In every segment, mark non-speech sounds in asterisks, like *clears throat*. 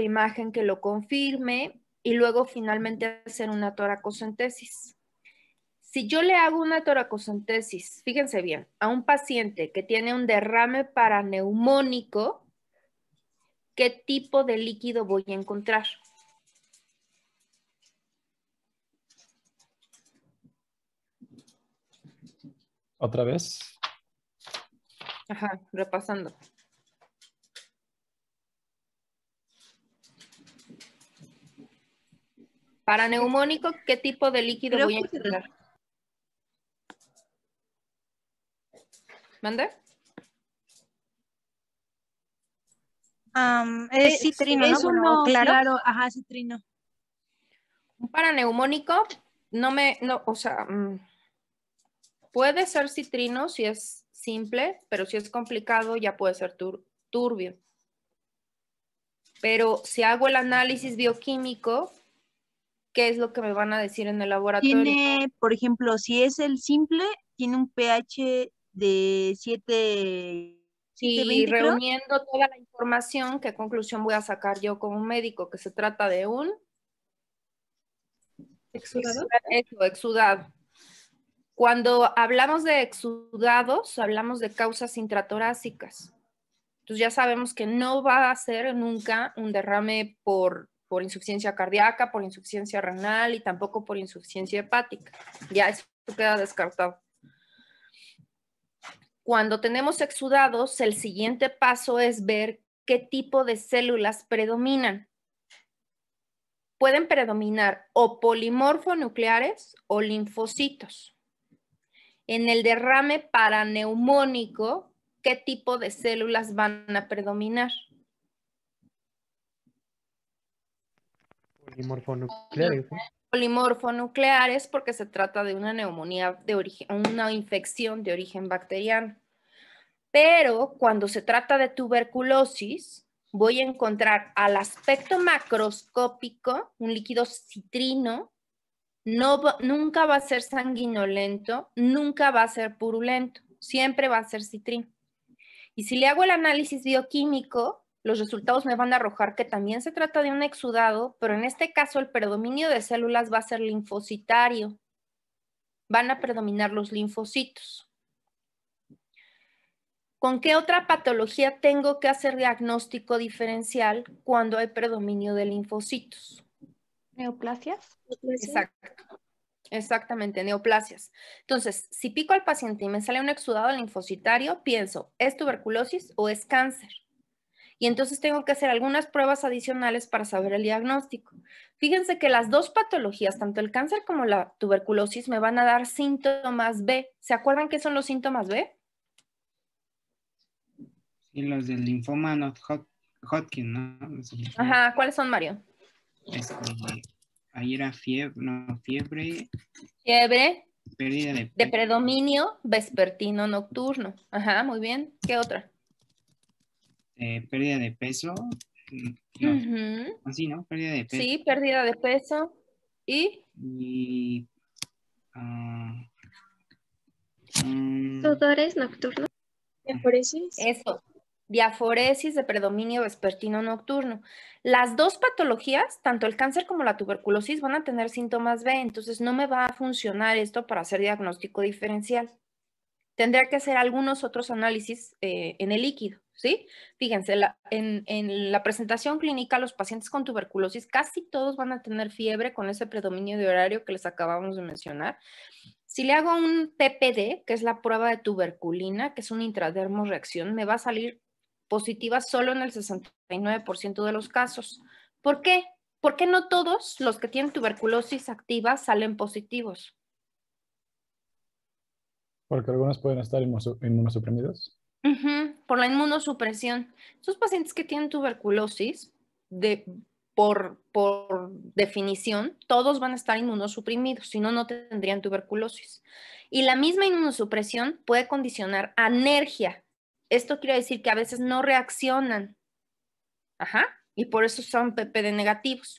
imagen que lo confirme y luego finalmente hacer una toracocentesis. Si yo le hago una toracocentesis, fíjense bien, a un paciente que tiene un derrame paraneumónico, ¿qué tipo de líquido voy a encontrar? ¿Otra vez? Ajá, repasando. Para neumónico, ¿qué tipo de líquido voy a utilizar? ¿Mande? es citrino, es, uno, claro. ajá, citrino. Un paraneumónico, no me, o sea, mm, puede ser citrino si es simple, pero si es complicado ya puede ser turbio. Pero si hago el análisis bioquímico, qué es lo que me van a decir en el laboratorio. Tiene, por ejemplo, si es el simple, tiene un pH de 7 y reuniendo toda la información, ¿qué conclusión voy a sacar yo como médico? Que se trata de un... ¿Exudado? exudado. Cuando hablamos de exudados, hablamos de causas intratorácicas. Entonces ya sabemos que no va a ser nunca un derrame por por insuficiencia cardíaca, por insuficiencia renal y tampoco por insuficiencia hepática. Ya eso queda descartado. Cuando tenemos exudados, el siguiente paso es ver qué tipo de células predominan. Pueden predominar o polimorfonucleares o linfocitos. En el derrame paraneumónico, ¿qué tipo de células van a predominar? Polimorfonucleares. porque se trata de una neumonía de origen, una infección de origen bacteriano. Pero cuando se trata de tuberculosis, voy a encontrar al aspecto macroscópico un líquido citrino, no, nunca va a ser sanguinolento, nunca va a ser purulento, siempre va a ser citrino. Y si le hago el análisis bioquímico, los resultados me van a arrojar que también se trata de un exudado, pero en este caso el predominio de células va a ser linfocitario. Van a predominar los linfocitos. ¿Con qué otra patología tengo que hacer diagnóstico diferencial cuando hay predominio de linfocitos? Neoplasias. Exacto. Exactamente, neoplasias. Entonces, si pico al paciente y me sale un exudado linfocitario, pienso, ¿es tuberculosis o es cáncer? y entonces tengo que hacer algunas pruebas adicionales para saber el diagnóstico. Fíjense que las dos patologías, tanto el cáncer como la tuberculosis, me van a dar síntomas B. ¿Se acuerdan qué son los síntomas B? Sí, los del linfoma no, Hodgkin, ¿no? Ajá, ¿cuáles son, Mario? Este, ahí era fiebre, fiebre. Fiebre. Pérdida de... de predominio vespertino nocturno. Ajá, muy bien. ¿Qué otra? Eh, pérdida de peso. Mm, así, ¿no? Pérdida de peso. Sí, pérdida de peso. ¿Y? Y... Ah, mm, Sudores nocturnos. Diaforesis. Eso. Diaforesis de predominio vespertino nocturno. Las dos patologías, tanto el cáncer como la tuberculosis, van a tener síntomas B, entonces no me va a funcionar esto para hacer diagnóstico diferencial tendría que hacer algunos otros análisis eh, en el líquido, ¿sí? Fíjense, en, la presentación clínica, los pacientes con tuberculosis casi todos van a tener fiebre con ese predominio de horario que les acabamos de mencionar. Si le hago un PPD, que es la prueba de tuberculina, que es una intradermoreacción, me va a salir positiva solo en el 69% de los casos. ¿Por qué? Porque no todos los que tienen tuberculosis activa salen positivos. Porque algunos pueden estar inmunosuprimidos. por la inmunosupresión. Esos pacientes que tienen tuberculosis, de, por, por, definición, todos van a estar inmunosuprimidos, si no, no tendrían tuberculosis. Y la misma inmunosupresión puede condicionar anergia. Esto quiere decir que a veces no reaccionan. Ajá. Y por eso son PPD negativos.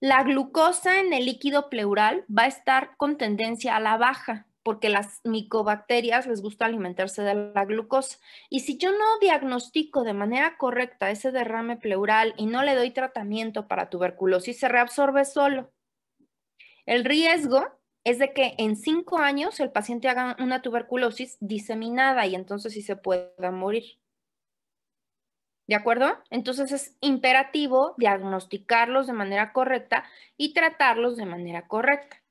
La glucosa en el líquido pleural va a estar con tendencia a la baja porque las micobacterias les gusta alimentarse de la glucosa. Y si yo no diagnostico de manera correcta ese derrame pleural y no le doy tratamiento para tuberculosis, se reabsorbe solo. El riesgo es de que en cinco años el paciente haga una tuberculosis diseminada y entonces sí se pueda morir. ¿De acuerdo? Entonces es imperativo diagnosticarlos de manera correcta y tratarlos de manera correcta.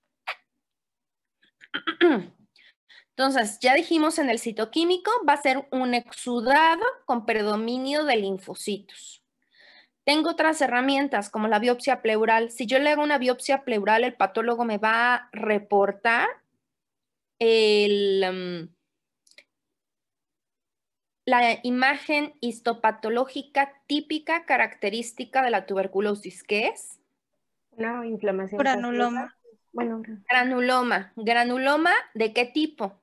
Entonces, ya dijimos en el citoquímico, va a ser un exudado con predominio de linfocitos. Tengo otras herramientas como la biopsia pleural. Si yo le hago una biopsia pleural, el patólogo me va a reportar el, mm, la imagen histopatológica típica característica de la tuberculosis, que es? Una inflamación. Bueno, granuloma. Granuloma, ¿de qué tipo?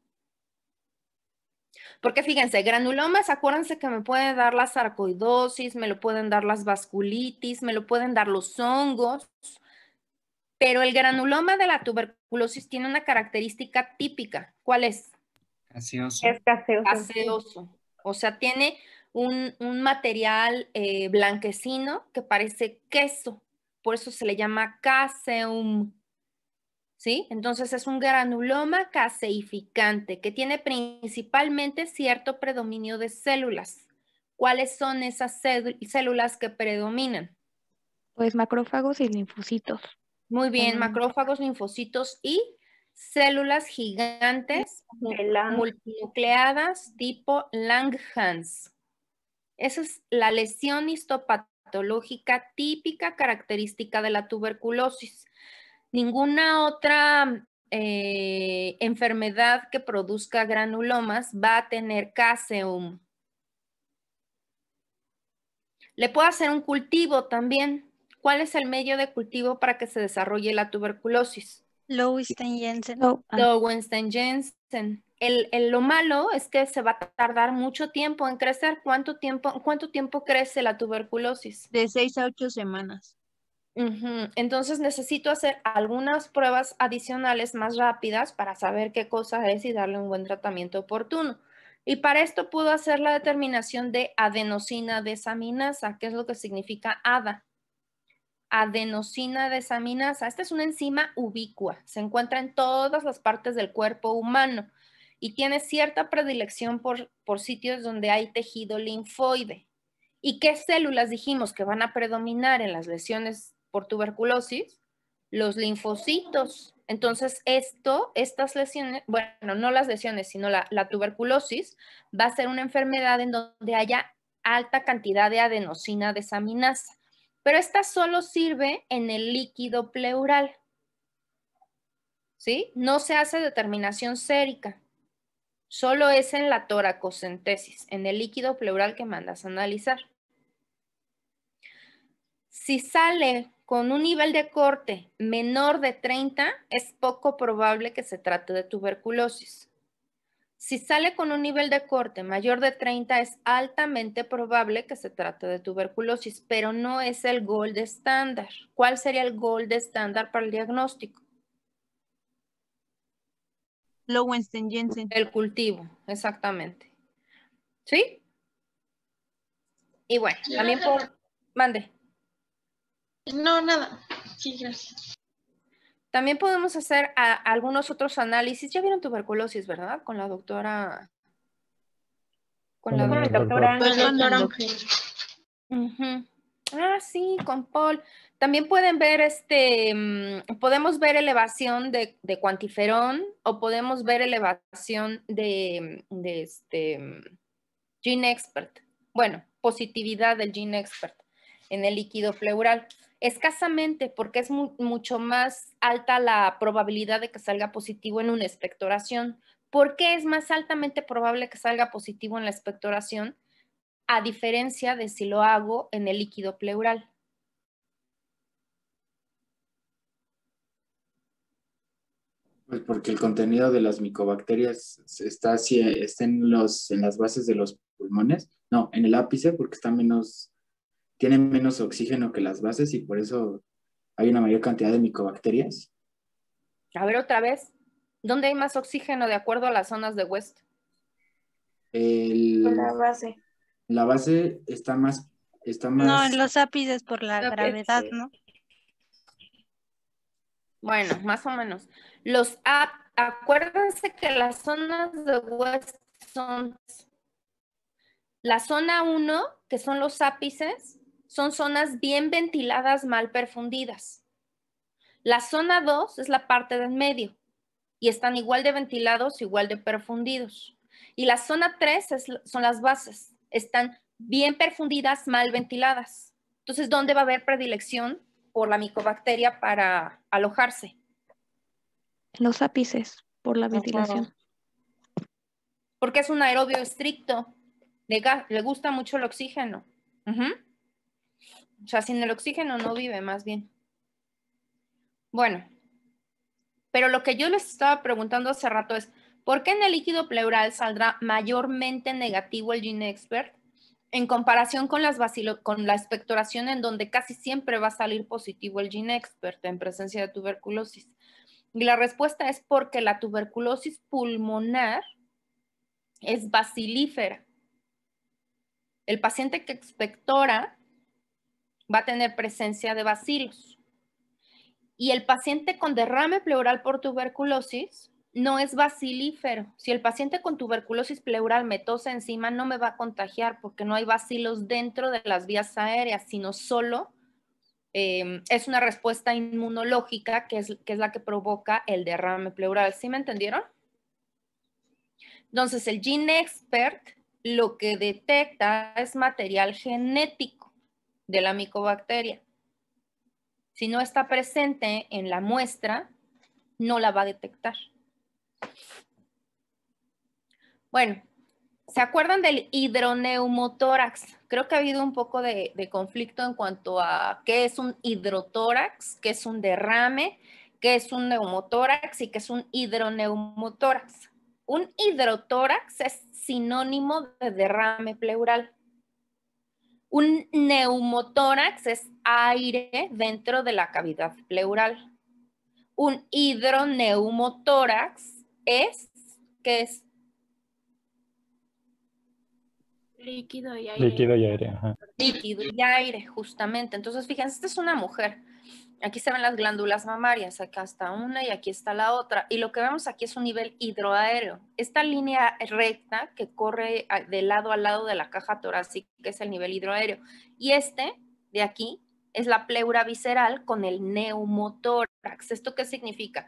Porque fíjense, granulomas, acuérdense que me puede dar la sarcoidosis, me lo pueden dar las vasculitis, me lo pueden dar los hongos, pero el granuloma de la tuberculosis tiene una característica típica. ¿Cuál es? Caseoso. Es gaseoso. O sea, tiene un, material eh, blanquecino que parece queso. Por eso se le llama caseum ¿sí? Entonces es un granuloma caseificante que tiene principalmente cierto predominio de células. ¿Cuáles son esas células que predominan? Pues macrófagos y linfocitos. Muy bien, macrófagos, linfocitos y células gigantes multinucleadas tipo Langhans. Esa es la lesión histopatológica típica característica de la tuberculosis. Ninguna otra eh, enfermedad que produzca granulomas va a tener caseum. Le puedo hacer un cultivo también. ¿Cuál es el medio de cultivo para que se desarrolle la tuberculosis? Lowenstein-Jensen. jensen ah. lo malo es que se va a tardar mucho tiempo en crecer. ¿Cuánto tiempo, cuánto tiempo crece la tuberculosis? De seis a ocho semanas. Entonces necesito hacer algunas pruebas adicionales más rápidas para saber qué cosa es y darle un buen tratamiento oportuno. Y para esto puedo hacer la determinación de adenosina desaminasa, que es lo que significa ADA. Adenosina desaminasa. Esta es una enzima ubicua. Se encuentra en todas las partes del cuerpo humano y tiene cierta predilección por, por sitios donde hay tejido linfoide. ¿Y qué células dijimos que van a predominar en las lesiones por tuberculosis, los linfocitos. Entonces, esto, estas lesiones, bueno, no las lesiones, sino la, tuberculosis, va a ser una enfermedad en donde haya alta cantidad de adenosina de desaminasa, pero esta solo sirve en el líquido pleural. ¿Sí? No se hace determinación sérica. Solo es en la toracocentesis, en el líquido pleural que mandas a analizar. Si sale con un nivel de corte menor de 30, es poco probable que se trate de tuberculosis. Si sale con un nivel de corte mayor de 30, es altamente probable que se trate de tuberculosis, pero no es el gold estándar. ¿Cuál sería el gold estándar para el diagnóstico? Lowenstein-Jensen. El cultivo, exactamente. ¿Sí? Y bueno, también por... Mande. No, nada. Sí, gracias. También podemos hacer algunos otros análisis. Ya vieron tuberculosis, ¿verdad? Con la doctora. Con la, doctora. Ah, sí, con Paul. También pueden ver este, mm, podemos ver elevación de, cuantiferón o podemos ver elevación de, mm, de, este mm, gene expert. Bueno, positividad del gene expert en el líquido pleural escasamente porque es mucho más alta la probabilidad de que salga positivo en una expectoración. ¿Por qué es más altamente probable que salga positivo en la expectoración a diferencia de si lo hago en el líquido pleural? Pues porque el contenido de las micobacterias está, en, los, en las bases de los pulmones, no, en el ápice porque está menos tienen menos oxígeno que las bases y por eso hay una mayor cantidad de micobacterias. A ver otra vez, ¿dónde hay más oxígeno de acuerdo a las zonas de West? El, la base. La base está más, está más. No, en los ápices por la gravedad, ¿no? Bueno, más o menos. Los acuérdense que las zonas de West son la zona 1, que son los ápices, son zonas bien ventiladas, mal perfundidas. La zona 2 es la parte del medio y están igual de ventilados, igual de perfundidos. Y la zona 3 son las bases, están bien perfundidas, mal ventiladas. Entonces, ¿dónde va a haber predilección por la micobacteria para alojarse? Los ápices, por la ah, ventilación. Porque es un aerobio estricto, le, gusta mucho el oxígeno. O sea, sin el oxígeno no vive, más bien. Bueno, pero lo que yo les estaba preguntando hace rato es, ¿por qué en el líquido pleural saldrá mayormente negativo el gene expert en comparación con, las con la expectoración en donde casi siempre va a salir positivo el gene expert en presencia de tuberculosis? Y la respuesta es porque la tuberculosis pulmonar es bacilífera. El paciente que expectora va a tener presencia de bacilos. Y el paciente con derrame pleural por tuberculosis no es bacilífero. Si el paciente con tuberculosis pleural me encima, no me va a contagiar porque no hay bacilos dentro de las vías aéreas, sino solo em, es una respuesta inmunológica que es, que es la que provoca el derrame pleural. ¿Sí me entendieron? Entonces, el Gene Expert lo que detecta es material genético de la micobacteria. Si no está presente en la muestra, no la va a detectar. Bueno, ¿se acuerdan del hidroneumotórax? Creo que ha habido un poco de, conflicto en cuanto a qué es un hidrotórax, qué es un derrame, qué es un neumotórax y qué es un hidroneumotórax. Un hidrotórax es sinónimo de derrame pleural. Un neumotórax es aire dentro de la cavidad pleural. Un hidroneumotórax es, ¿qué es? Líquido y aire. Líquido y aire, ajá. Líquido y aire, justamente. Entonces, fíjense, esta es una mujer. Aquí se ven las glándulas mamarias, acá está una y aquí está la otra. Y lo que vemos aquí es un nivel hidroaéreo. Esta línea recta que corre de lado a lado de la caja torácica es el nivel hidroaéreo. Y este de aquí es la pleura visceral con el neumotórax. ¿Esto qué significa?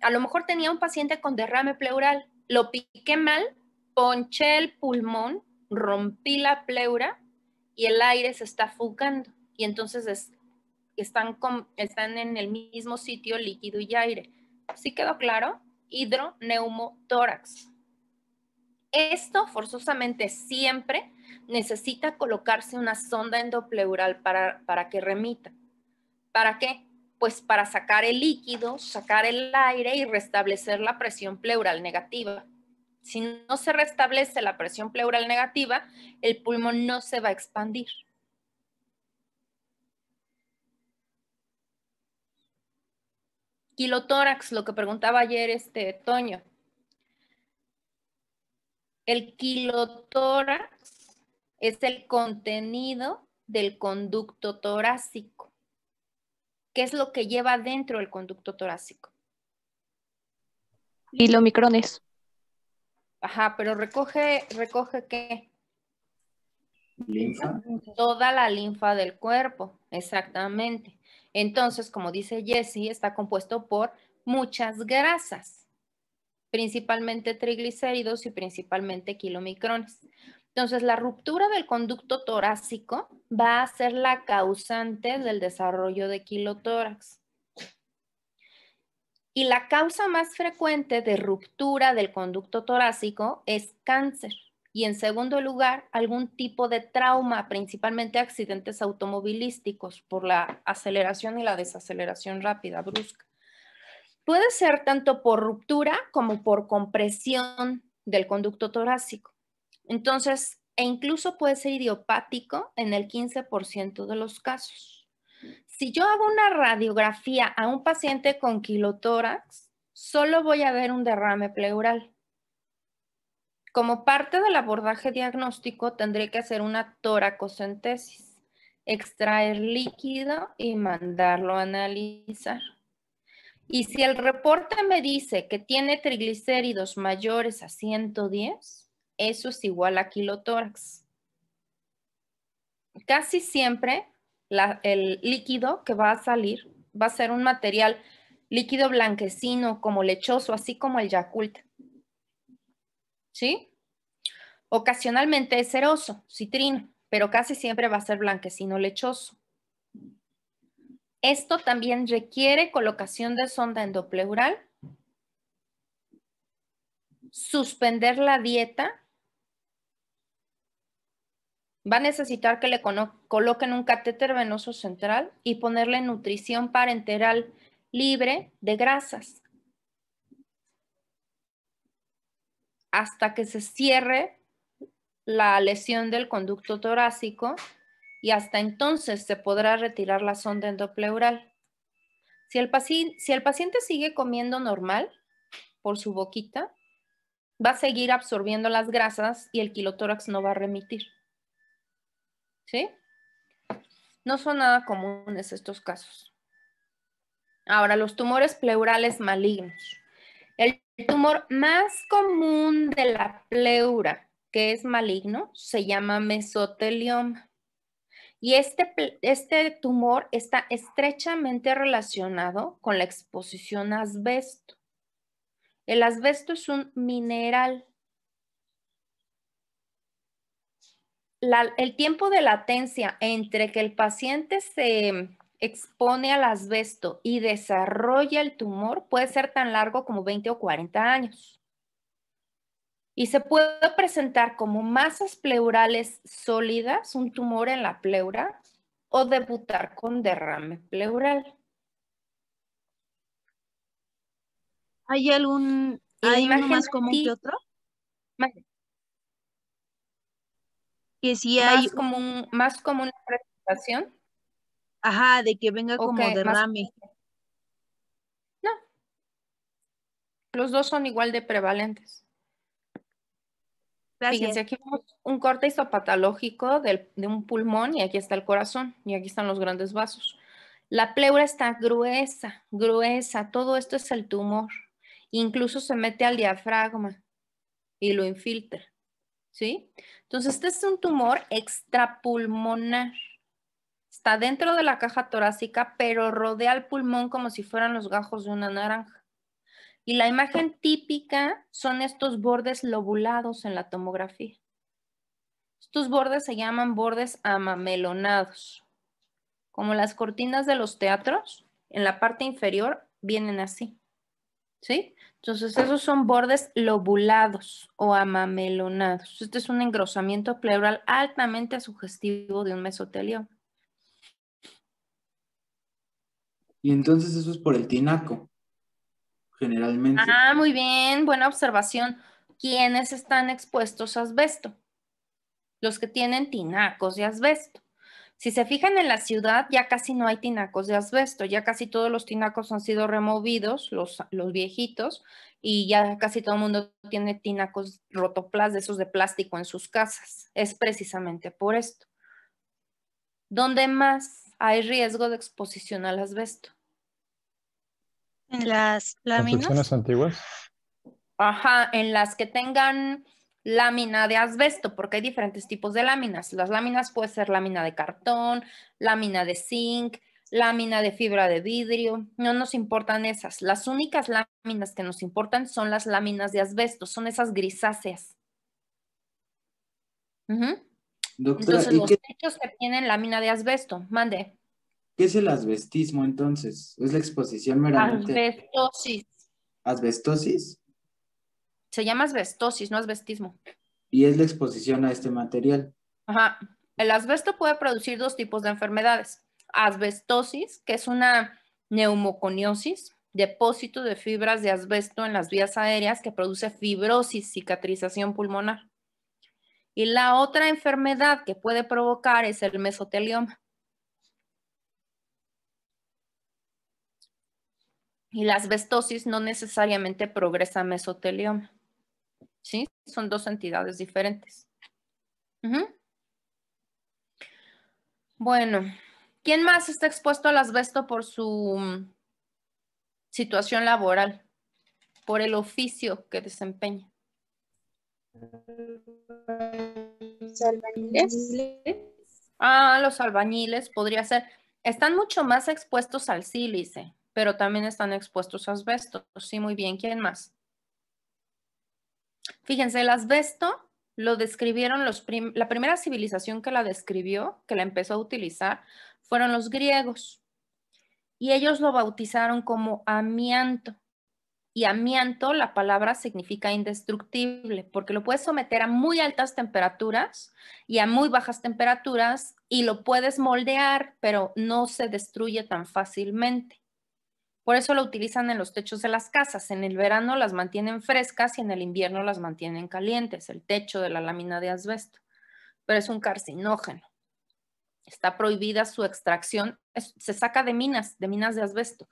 A lo mejor tenía un paciente con derrame pleural, lo piqué mal, ponché el pulmón, rompí la pleura y el aire se está fugando. Y entonces es están, están en el mismo sitio líquido y aire. ¿Sí quedó claro? Hidroneumotórax. Esto forzosamente siempre necesita colocarse una sonda endopleural para, para que remita. ¿Para qué? Pues para sacar el líquido, sacar el aire y restablecer la presión pleural negativa. Si no se restablece la presión pleural negativa, el pulmón no se va a expandir. Quilotórax, lo que preguntaba ayer este Toño. El quilotórax es el contenido del conducto torácico. ¿Qué es lo que lleva dentro el conducto torácico? Kilomicrones. Ajá, pero recoge, recoge qué? Linfa. Toda la linfa del cuerpo, exactamente. Entonces, como dice Jesse, está compuesto por muchas grasas, principalmente triglicéridos y principalmente kilomicrones. Entonces, la ruptura del conducto torácico va a ser la causante del desarrollo de kilotórax. Y la causa más frecuente de ruptura del conducto torácico es cáncer y en segundo lugar, algún tipo de trauma, principalmente accidentes automovilísticos por la aceleración y la desaceleración rápida, brusca. Puede ser tanto por ruptura como por compresión del conducto torácico. Entonces, e incluso puede ser idiopático en el 15% de los casos. Si yo hago una radiografía a un paciente con kilotórax, solo voy a ver un derrame pleural como parte del abordaje diagnóstico, tendré que hacer una toracocentesis, extraer líquido y mandarlo a analizar. Y si el reporte me dice que tiene triglicéridos mayores a 110, eso es igual a kilotórax. Casi siempre el líquido que va a salir va a ser un material líquido blanquecino, como lechoso, así como el Yakult. ¿sí? Ocasionalmente es ceroso, citrino, pero casi siempre va a ser blanquecino lechoso. Esto también requiere colocación de sonda endopleural, suspender la dieta, va a necesitar que le coloquen un catéter venoso central y ponerle nutrición parenteral libre de grasas, hasta que se cierre la lesión del conducto torácico y hasta entonces se podrá retirar la sonda endopleural. Si el, paciente sigue comiendo normal por su boquita, va a seguir absorbiendo las grasas y el quilotórax no va a remitir. ¿Sí? No son nada comunes estos casos. Ahora, los tumores pleurales malignos. El el tumor más común de la pleura, que es maligno, se llama mesotelioma. Y este, este tumor está estrechamente relacionado con la exposición a asbesto. El asbesto es un mineral. el tiempo de latencia entre que el paciente se expone al asbesto y desarrolla el tumor puede ser tan largo como 20 o 40 años. Y se puede presentar como masas pleurales sólidas, un tumor en la pleura, o debutar con derrame pleural. ¿Hay algún hay más común que otro? que si hay más común, más común la presentación. Ajá, de que venga como derrame. No. Los dos son igual de prevalentes. Fíjense, aquí vemos un corte histopatológico de un pulmón y aquí está el corazón y aquí están los grandes vasos. La pleura está gruesa, gruesa, todo esto es el tumor. Incluso se mete al diafragma y lo infiltra. ¿Sí? Entonces, este es un tumor extrapulmonar. Está dentro de la caja torácica, pero rodea el pulmón como si fueran los gajos de una naranja. Y la imagen típica son estos bordes lobulados en la tomografía. Estos bordes se llaman bordes amamelonados. Como las cortinas de los teatros, en la parte inferior vienen así. ¿Sí? Entonces esos son bordes lobulados o amamelonados. Este es un engrosamiento pleural altamente sugestivo de un mesotelioma. Y entonces eso es por el tinaco, generalmente. Ah, muy bien, buena observación. ¿Quiénes están expuestos a asbesto? Los que tienen tinacos de asbesto. Si se fijan en la ciudad, ya casi no hay tinacos de asbesto, ya casi todos los tinacos han sido removidos, los, los viejitos, y ya casi todo el mundo tiene tinacos rotoplas de esos de plástico en sus casas. Es precisamente por esto. ¿Dónde más hay riesgo de exposición al asbesto. ¿En las láminas? antiguas? Ajá, en las que tengan lámina de asbesto, porque hay diferentes tipos de láminas. Las láminas pueden ser lámina de cartón, lámina de zinc, lámina de fibra de vidrio, no nos importan esas. Las únicas láminas que nos importan son las láminas de asbesto, son esas grisáceas. Ajá entonces, los techos que tienen lámina de asbesto, mande. ¿Qué es el asbestismo entonces? ¿Es la exposición meramente? Asbestosis. ¿Asbestosis? Se llama asbestosis, no asbestismo. Y es la exposición a este material. Ajá. El asbesto puede producir dos tipos de enfermedades. Asbestosis, que es una neumoconiosis, depósito de fibras de asbesto en las vías aéreas que produce fibrosis, cicatrización pulmonar. Y la otra enfermedad que puede provocar es el mesotelioma. Y la asbestosis no necesariamente progresa a mesotelioma. ¿Sí? Son dos entidades diferentes. Bueno, ¿quién más está expuesto al asbesto por su mm, situación laboral? Por el oficio que desempeña. ¿Los albañiles? Ah, los albañiles podría ser. Están mucho más expuestos al sílice, pero también están expuestos a asbesto. Sí, muy bien. ¿Quién más? Fíjense, el asbesto lo describieron los la primera civilización que la describió, que la empezó a utilizar, fueron los griegos. Y ellos lo bautizaron como amianto y amianto, la palabra significa indestructible, porque lo puedes someter a muy altas temperaturas y a muy bajas temperaturas y lo puedes moldear, pero no se destruye tan fácilmente. Por eso lo utilizan en los techos de las casas. En el verano las mantienen frescas y en el invierno las mantienen calientes, el techo de la lámina de asbesto. Pero es un carcinógeno. Está prohibida su extracción, se saca de minas, de minas de asbesto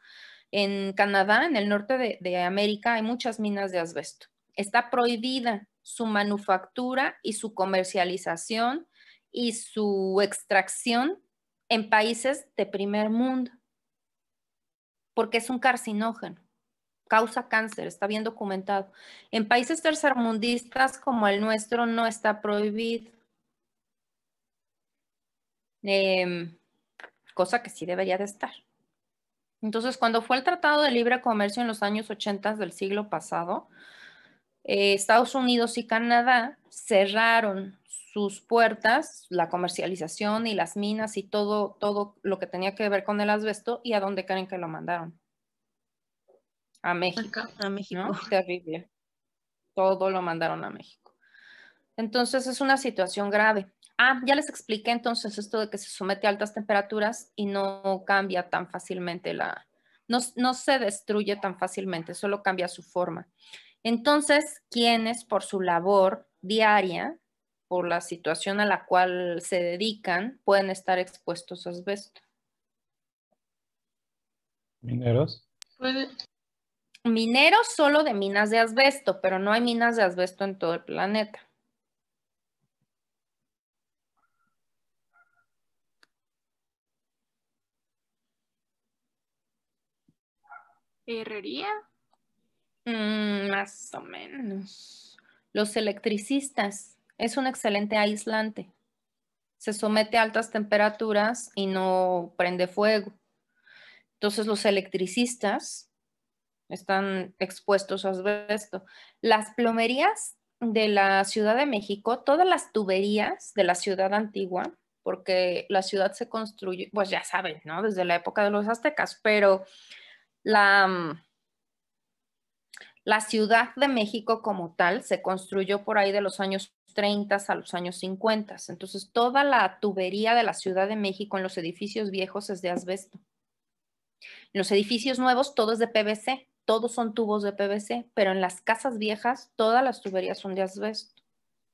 en Canadá, en el norte de, América, hay muchas minas de asbesto. Está prohibida su manufactura y su comercialización y su extracción en países de primer mundo, porque es un carcinógeno, causa cáncer, está bien documentado. En países tercermundistas como el nuestro no está prohibido, em, cosa que sí debería de estar. Entonces, cuando fue el Tratado de Libre Comercio en los años 80 del siglo pasado, eh, Estados Unidos y Canadá cerraron sus puertas, la comercialización y las minas y todo, todo lo que tenía que ver con el asbesto y a dónde creen que lo mandaron. A México. a México. Terrible. Todo lo mandaron a México. Entonces es una situación grave. Ah, ya les expliqué entonces esto de que se somete a altas temperaturas y no cambia tan fácilmente la, no, se destruye tan fácilmente, solo cambia su forma. Entonces, quienes por su labor diaria, por la situación a la cual se dedican, pueden estar expuestos a asbesto? ¿Mineros? Mineros solo de minas de asbesto, pero no hay minas de asbesto en todo el planeta. herrería. Mm, más o menos. Los electricistas. Es un excelente aislante. Se somete a altas temperaturas y no prende fuego. Entonces los electricistas están expuestos a esto. Las plomerías de la Ciudad de México, todas las tuberías de la ciudad antigua, porque la ciudad se construye, pues ya saben, ¿no? Desde la época de los aztecas, pero la, mm, la Ciudad de México como tal se construyó por ahí de los años 30 a los años 50. Entonces, toda la tubería de la Ciudad de México en los edificios viejos es de asbesto. En los edificios nuevos todo es de PVC, todos son tubos de PVC, pero en las casas viejas todas las tuberías son de asbesto.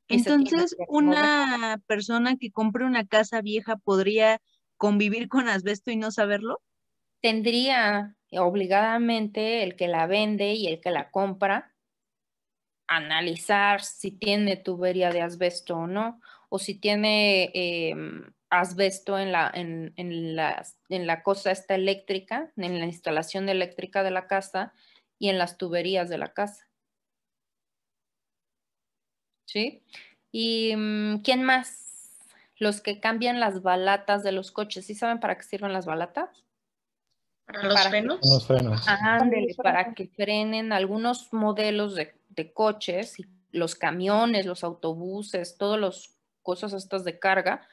Entonces, una persona que compre una casa vieja podría convivir con asbesto y no saberlo? Tendría, obligadamente el que la vende y el que la compra, analizar si tiene tubería de asbesto o no, o si tiene em, asbesto en la, en, la, en la cosa esta eléctrica, en la instalación eléctrica de la casa y en las tuberías de la casa. ¿Sí? ¿Y mm, quién más? Los que cambian las balatas de los coches. ¿Sí saben para qué sirven las balatas? Para los frenos. Que, para que frenen algunos modelos de, de coches, los camiones, los autobuses, todas las cosas estas de carga,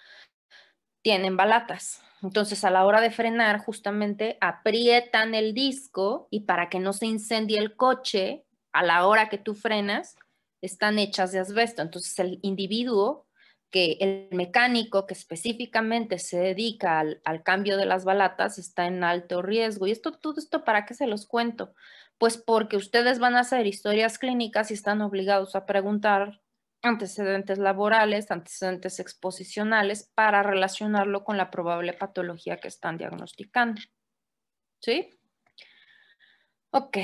tienen balatas. Entonces, a la hora de frenar, justamente aprietan el disco y para que no se incendie el coche, a la hora que tú frenas, están hechas de asbesto. Entonces, el individuo que el mecánico que específicamente se dedica al, cambio de las balatas está en alto riesgo. ¿Y esto, todo esto para qué se los cuento? Pues porque ustedes van a hacer historias clínicas y están obligados a preguntar antecedentes laborales, antecedentes exposicionales para relacionarlo con la probable patología que están diagnosticando. ¿Sí? Ok.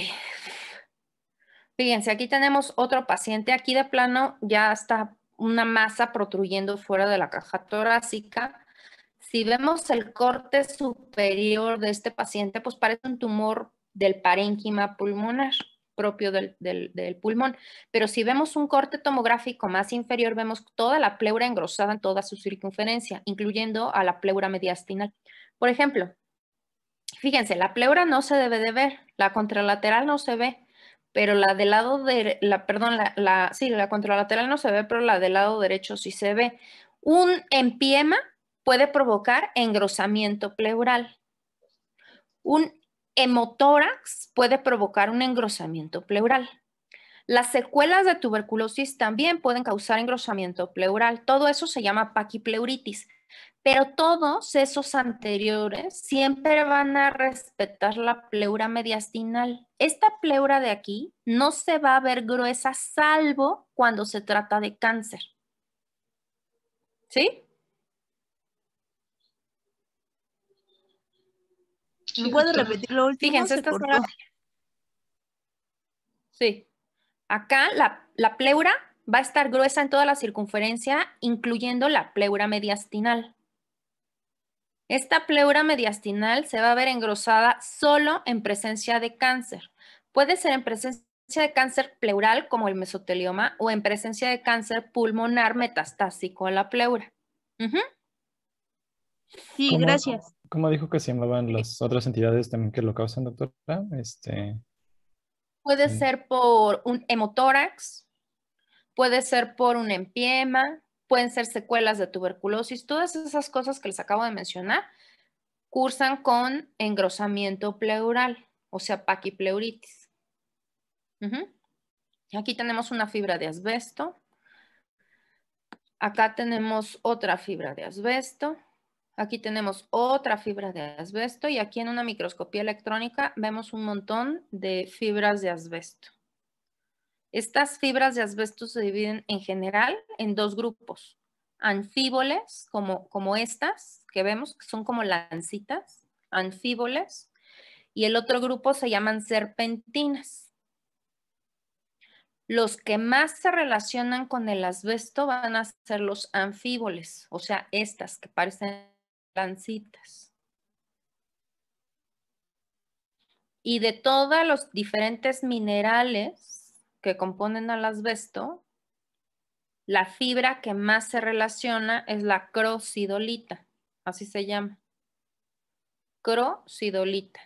Fíjense, aquí tenemos otro paciente. Aquí de plano ya está una masa protruyendo fuera de la caja torácica. Si vemos el corte superior de este paciente, pues parece un tumor del parénquima pulmonar propio del, del, pulmón. Pero si vemos un corte tomográfico más inferior, vemos toda la pleura engrosada en toda su circunferencia, incluyendo a la pleura mediastinal. Por ejemplo, fíjense, la pleura no se debe de ver, la contralateral no se ve, pero la del lado de la, perdón, la, la, sí, la contralateral no se ve, pero la del lado derecho sí se ve. Un empiema puede provocar engrosamiento pleural. Un hemotórax puede provocar un engrosamiento pleural. Las secuelas de tuberculosis también pueden causar engrosamiento pleural. Todo eso se llama paquipleuritis pero todos esos anteriores siempre van a respetar la pleura mediastinal. Esta pleura de aquí no se va a ver gruesa salvo cuando se trata de cáncer. ¿Sí? ¿Me puedo repetir lo último? Fíjense, esta Sí. Acá la, la pleura va a estar gruesa en toda la circunferencia, incluyendo la pleura mediastinal. Esta pleura mediastinal se va a ver engrosada solo en presencia de cáncer. Puede ser en presencia de cáncer pleural como el mesotelioma o en presencia de cáncer pulmonar metastásico a la pleura. Sí, gracias. ¿Cómo dijo que se llamaban las otras entidades también que lo causan, doctora? Este... Puede ser por un hemotórax, puede ser por un empiema, pueden ser secuelas de tuberculosis, todas esas cosas que les acabo de mencionar cursan con engrosamiento pleural, o sea, paquipleuritis. Aquí tenemos una fibra de asbesto. Acá tenemos otra fibra de asbesto. Aquí tenemos otra fibra de asbesto y aquí en una microscopía electrónica vemos un montón de fibras de asbesto. Estas fibras de asbesto se dividen en general en dos grupos. Anfíboles, como, estas que vemos, que son como lancitas, anfíboles. Y el otro grupo se llaman serpentinas. Los que más se relacionan con el asbesto van a ser los anfíboles, o sea, estas que parecen lancitas. Y de todos los diferentes minerales que componen al asbesto, la fibra que más se relaciona es la crocidolita, así se llama. Crocidolita.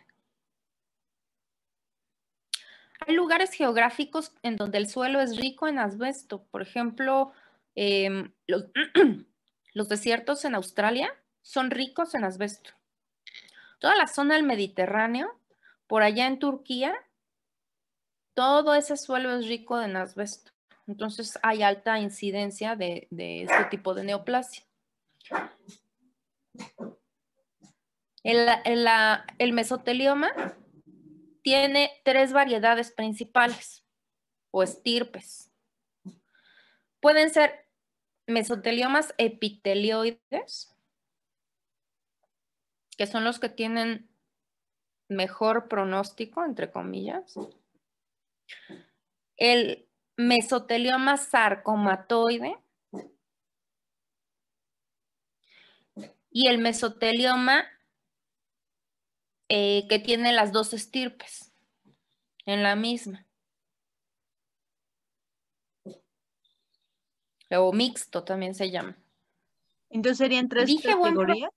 Hay lugares geográficos en donde el suelo es rico en asbesto, por ejemplo, em, los, *clears throat* los desiertos en Australia son ricos en asbesto. Toda la zona del Mediterráneo, por allá en Turquía, todo ese suelo es rico en asbesto. Entonces hay alta incidencia de, este tipo de neoplasia. El, el, mesotelioma tiene tres variedades principales o estirpes. Pueden ser mesoteliomas epitelioides, que son los que tienen mejor pronóstico, entre comillas, el mesotelioma sarcomatoide y el mesotelioma eh, que tiene las dos estirpes en la misma. O mixto también se llama. Entonces serían tres categorías.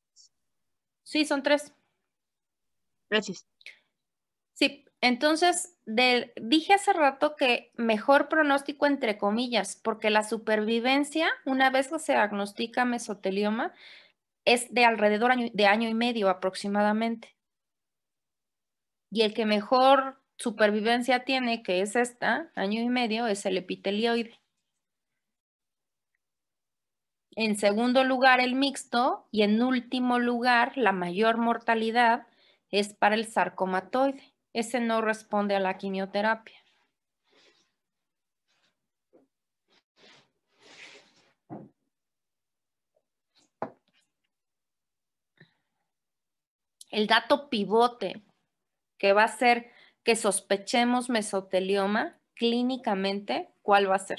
sí, son tres. Gracias. Sí, entonces, dije hace rato que mejor pronóstico entre comillas, porque la supervivencia, una vez que se diagnostica mesotelioma, es de alrededor de año y medio aproximadamente. Y el que mejor supervivencia tiene, que es esta, año y medio, es el epitelioide. En segundo lugar, el mixto. Y en último lugar, la mayor mortalidad es para el sarcomatoide ese no responde a la quimioterapia. El dato pivote que va a ser que sospechemos mesotelioma clínicamente, ¿cuál va a ser?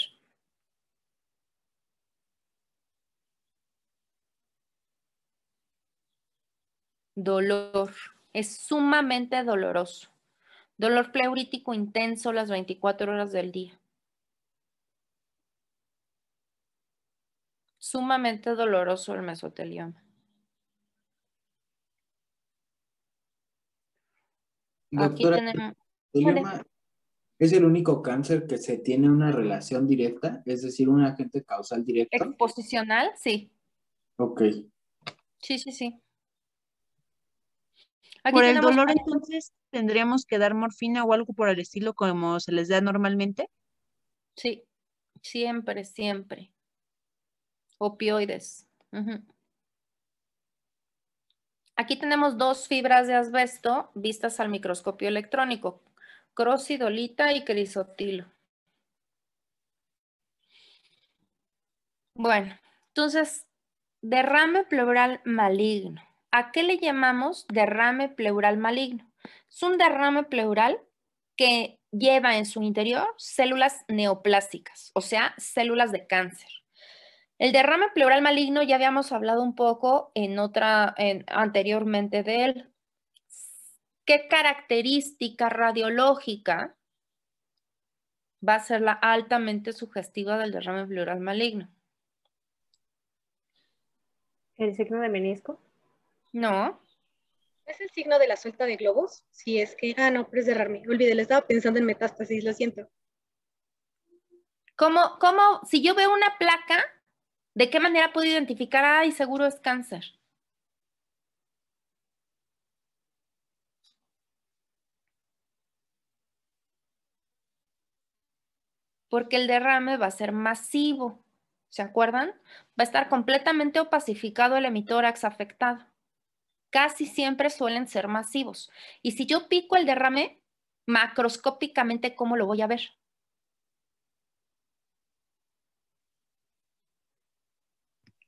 Dolor. Es sumamente doloroso. Dolor pleurítico intenso las 24 horas del día. Sumamente doloroso el mesotelioma. Aquí tenemos... ¿Es el único cáncer que se tiene una relación directa? Es decir, un agente causal directo. Exposicional, sí. Ok. Sí, sí, sí por el dolor, entonces, ¿tendríamos que dar morfina o algo por el estilo como se les da normalmente? Sí, siempre, siempre. Opioides. Aquí tenemos dos fibras de asbesto vistas al microscopio electrónico, crocidolita y crisotilo. Bueno, entonces, derrame pleural maligno. ¿A qué le llamamos derrame pleural maligno? Es un derrame pleural que lleva en su interior células neoplásticas, o sea, células de cáncer. El derrame pleural maligno ya habíamos hablado un poco en otra anteriormente de él. ¿Qué característica radiológica va a ser la altamente sugestiva del derrame pleural maligno? El signo de menisco. No. ¿Es el signo de la suelta de globos? Si es que... Ah, no, pero es Olvide, estaba pensando en metástasis, lo siento. ¿Cómo, cómo, si yo veo una placa, de qué manera puedo identificar, y seguro es cáncer? Porque el derrame va a ser masivo, ¿se acuerdan? Va a estar completamente opacificado el emitórax afectado casi siempre suelen ser masivos. Y si yo pico el derrame, macroscópicamente, ¿cómo lo voy a ver?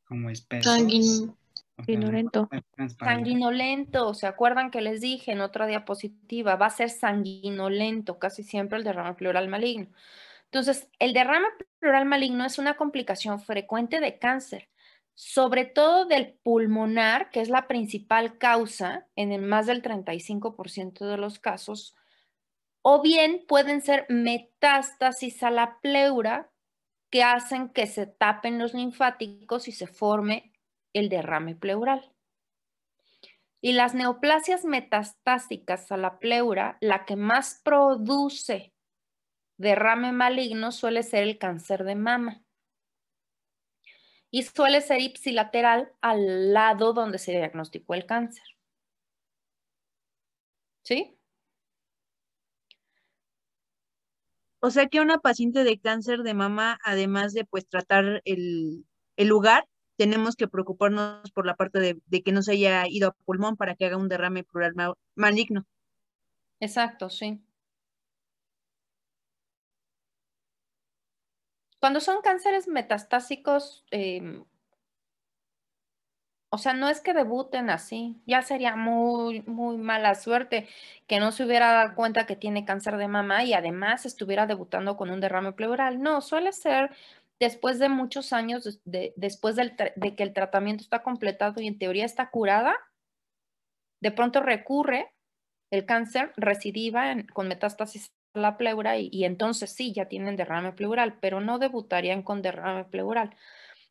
Como espeso. Sanguin... Sanguinolento. Sanguinolento, ¿se acuerdan que les dije en otra diapositiva? Va a ser sanguinolento, casi siempre el derrame pleural maligno. Entonces, el derrame pleural maligno es una complicación frecuente de cáncer sobre todo del pulmonar, que es la principal causa en más del 35% de los casos, o bien pueden ser metástasis a la pleura que hacen que se tapen los linfáticos y se forme el derrame pleural. Y las neoplasias metastásicas a la pleura, la que más produce derrame maligno suele ser el cáncer de mama y suele ser ipsilateral al lado donde se diagnosticó el cáncer. ¿Sí? O sea que una paciente de cáncer de mama, además de pues tratar el, lugar, tenemos que preocuparnos por la parte de, que no se haya ido a pulmón para que haga un derrame plural maligno. Exacto, sí. Cuando son cánceres metastásicos, em, o sea, no es que debuten así, ya sería muy, muy mala suerte que no se hubiera dado cuenta que tiene cáncer de mama y además estuviera debutando con un derrame pleural. No, suele ser después de muchos años, después de que el tratamiento está completado y en teoría está curada, de pronto recurre el cáncer, recidiva con metástasis la pleura y, entonces sí, ya tienen derrame pleural, pero no debutarían con derrame pleural.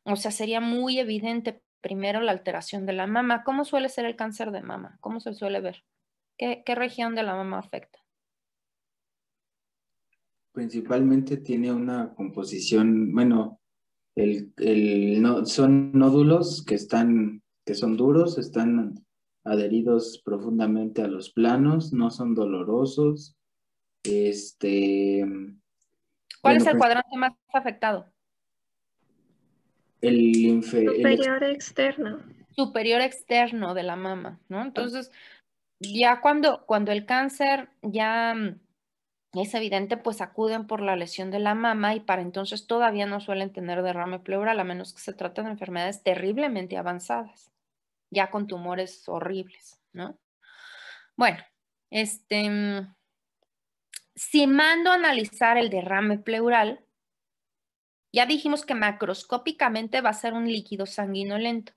O sea, sería muy evidente primero la alteración de la mama. ¿Cómo suele ser el cáncer de mama? ¿Cómo se suele ver? ¿Qué, región de la mama afecta? Principalmente tiene una composición, bueno, son nódulos que, están, que son duros, están adheridos profundamente a los planos, no son dolorosos, este, ¿Cuál es el pues, cuadrante más afectado? El superior externo. Superior externo de la mama, ¿no? Entonces, ya cuando, cuando el cáncer ya mm, es evidente, pues acuden por la lesión de la mama y para entonces todavía no suelen tener derrame pleural, a menos que se traten de enfermedades terriblemente avanzadas, ya con tumores horribles, ¿no? Bueno, este, mm, si mando a analizar el derrame pleural, ya dijimos que macroscópicamente va a ser un líquido lento.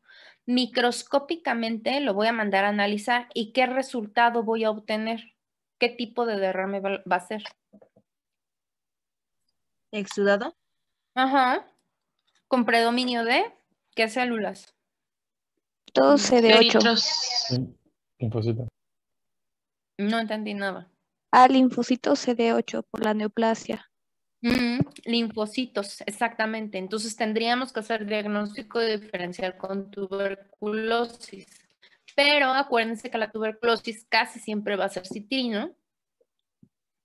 Microscópicamente lo voy a mandar a analizar y qué resultado voy a obtener, qué tipo de derrame va a ser. Exudado. Ajá. Con predominio de qué células. 12 de 8. No entendí nada linfocitos CD8 por la neoplasia. Mm, linfocitos, exactamente. Entonces tendríamos que hacer diagnóstico diferencial con tuberculosis. Pero acuérdense que la tuberculosis casi siempre va a ser citrino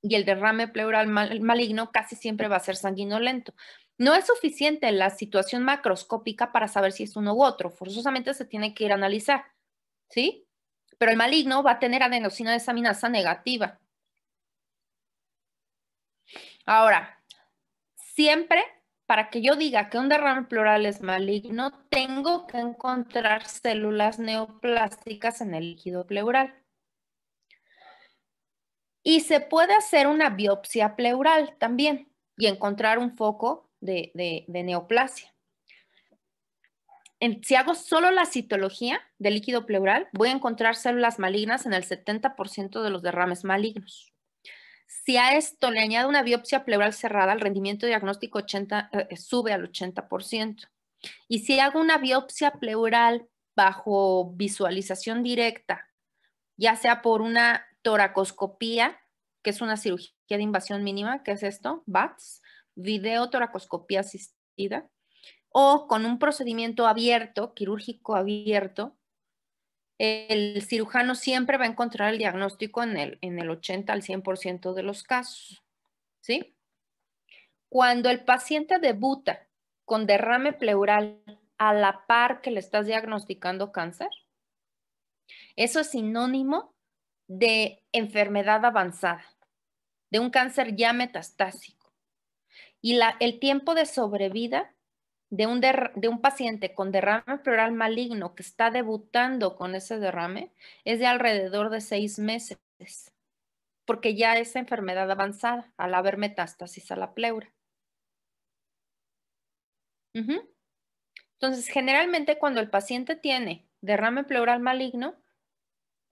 y el derrame pleural maligno casi siempre va a ser sanguinolento. No es suficiente la situación macroscópica para saber si es uno u otro. Forzosamente se tiene que ir a analizar, ¿sí? Pero el maligno va a tener adenosina amenaza negativa Ahora, siempre para que yo diga que un derrame pleural es maligno, tengo que encontrar células neoplásticas en el líquido pleural. Y se puede hacer una biopsia pleural también y encontrar un foco de, neoplasia. si hago solo la citología del líquido pleural, voy a encontrar células malignas en el 70% de los derrames malignos. Si a esto le añado una biopsia pleural cerrada, el rendimiento diagnóstico 80, eh, eh, sube al 80%. Y si hago una biopsia pleural bajo visualización directa, ya sea por una toracoscopía, que es una cirugía de invasión mínima, que es esto, VATS, video toracoscopía asistida, o con un procedimiento abierto, quirúrgico abierto, el cirujano siempre va a encontrar el diagnóstico en el, 80 al 100% de los casos. ¿sí? Cuando el paciente debuta con derrame pleural a la par que le estás diagnosticando cáncer, eso es sinónimo de enfermedad avanzada, de un cáncer ya metastásico. Y el tiempo de sobrevida de un, de un paciente con derrame pleural maligno que está debutando con ese derrame es de alrededor de seis meses, porque ya es enfermedad avanzada al haber metástasis a la pleura. Entonces, generalmente cuando el paciente tiene derrame pleural maligno,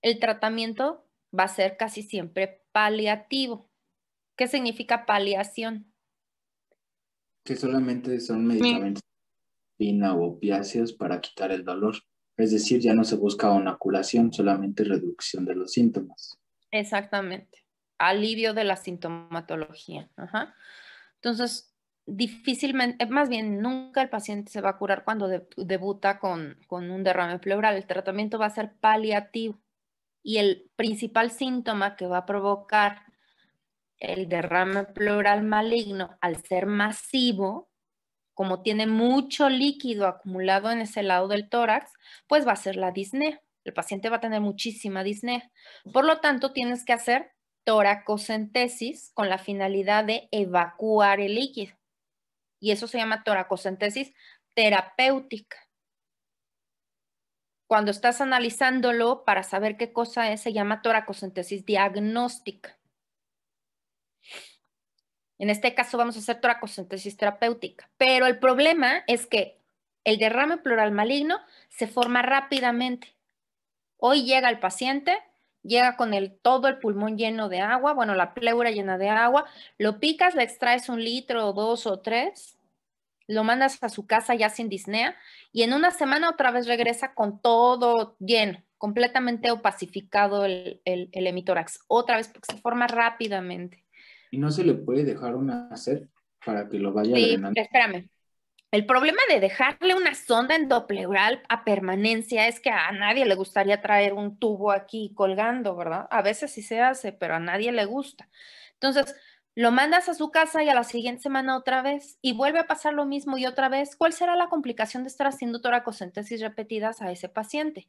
el tratamiento va a ser casi siempre paliativo. ¿Qué significa paliación? Que solamente son medicamentos o o opiáceos para quitar el dolor. Es decir, ya no se busca una curación, solamente reducción de los síntomas. Exactamente. Alivio de la sintomatología. Entonces, difícilmente, eh, más bien nunca el paciente se va a curar cuando debuta con, con un derrame pleural. El tratamiento va a ser paliativo y el principal síntoma que va a provocar el derrame pleural maligno al ser masivo como tiene mucho líquido acumulado en ese lado del tórax, pues va a ser la disnea. El paciente va a tener muchísima disnea. Por lo tanto, tienes que hacer toracocentesis con la finalidad de evacuar el líquido. Y eso se llama toracocentesis terapéutica. Cuando estás analizándolo para saber qué cosa es, se llama toracocentesis diagnóstica. En este caso vamos a hacer toracocentesis terapéutica. Pero el problema es que el derrame pleural maligno se forma rápidamente. Hoy llega el paciente, llega con todo el pulmón lleno de agua, bueno, la pleura llena de agua, lo picas, le extraes un litro o dos o tres, lo mandas a su casa ya sin disnea y en una semana otra vez regresa con todo lleno, completamente opacificado el, el, otra vez porque se forma rápidamente y no se le puede dejar un hacer para que lo vaya sí, Espérame. El problema de dejarle una sonda en oral a permanencia es que a nadie le gustaría traer un tubo aquí colgando, ¿verdad? A veces sí se hace, pero a nadie le gusta. Entonces, lo mandas a su casa y a la siguiente semana otra vez y vuelve a pasar lo mismo y otra vez. ¿Cuál será la complicación de estar haciendo toracocentesis repetidas a ese paciente?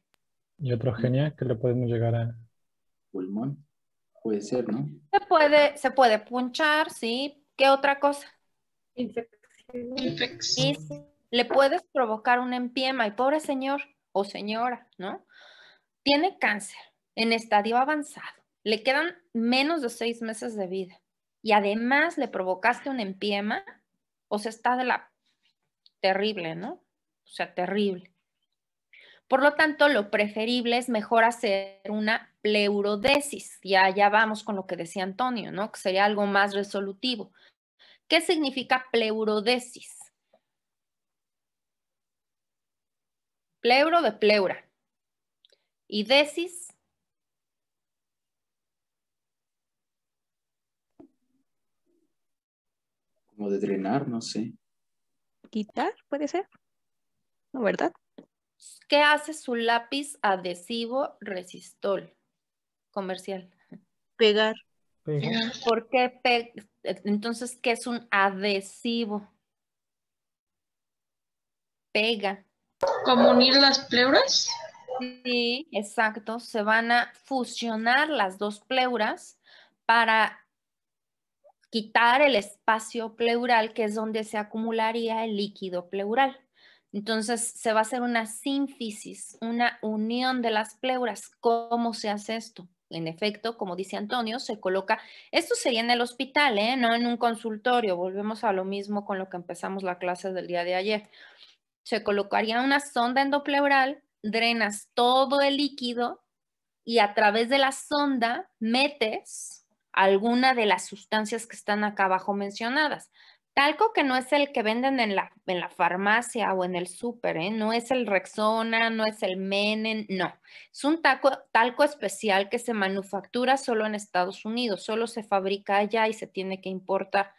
Y otro genial que le podemos llegar a pulmón. Puede ser, ¿no? Se puede, se puede punchar, sí. ¿Qué otra cosa? Infección. Infección. Le puedes provocar un empiema y pobre señor o señora, ¿no? Tiene cáncer en estadio avanzado. Le quedan menos de seis meses de vida. Y además le provocaste un empiema, o sea, está de la terrible, ¿no? O sea, terrible. Por lo tanto, lo preferible es mejor hacer una pleurodesis. Ya, ya vamos con lo que decía Antonio, ¿no? Que sería algo más resolutivo. ¿Qué significa pleurodesis? Pleuro de pleura. Y desis Como de drenar, no sé. Quitar, puede ser. No, ¿verdad? ¿Qué hace su lápiz adhesivo resistol comercial? Pegar. ¿Por qué? pega? Entonces, ¿qué es un adhesivo? Pega. ¿Como unir las pleuras? Sí, exacto. Se van a fusionar las dos pleuras para quitar el espacio pleural, que es donde se acumularía el líquido pleural. Entonces se va a hacer una sínfisis, una unión de las pleuras. ¿Cómo se hace esto? En efecto, como dice Antonio, se coloca, esto sería en el hospital, ¿eh? no en un consultorio, volvemos a lo mismo con lo que empezamos la clase del día de ayer. Se colocaría una sonda endopleural, drenas todo el líquido y a través de la sonda metes alguna de las sustancias que están acá abajo mencionadas. Talco que no es el que venden en la, en la farmacia o en el súper, ¿eh? no es el Rexona, no es el Menen, no. Es un talco, talco especial que se manufactura solo en Estados Unidos, solo se fabrica allá y se tiene que importar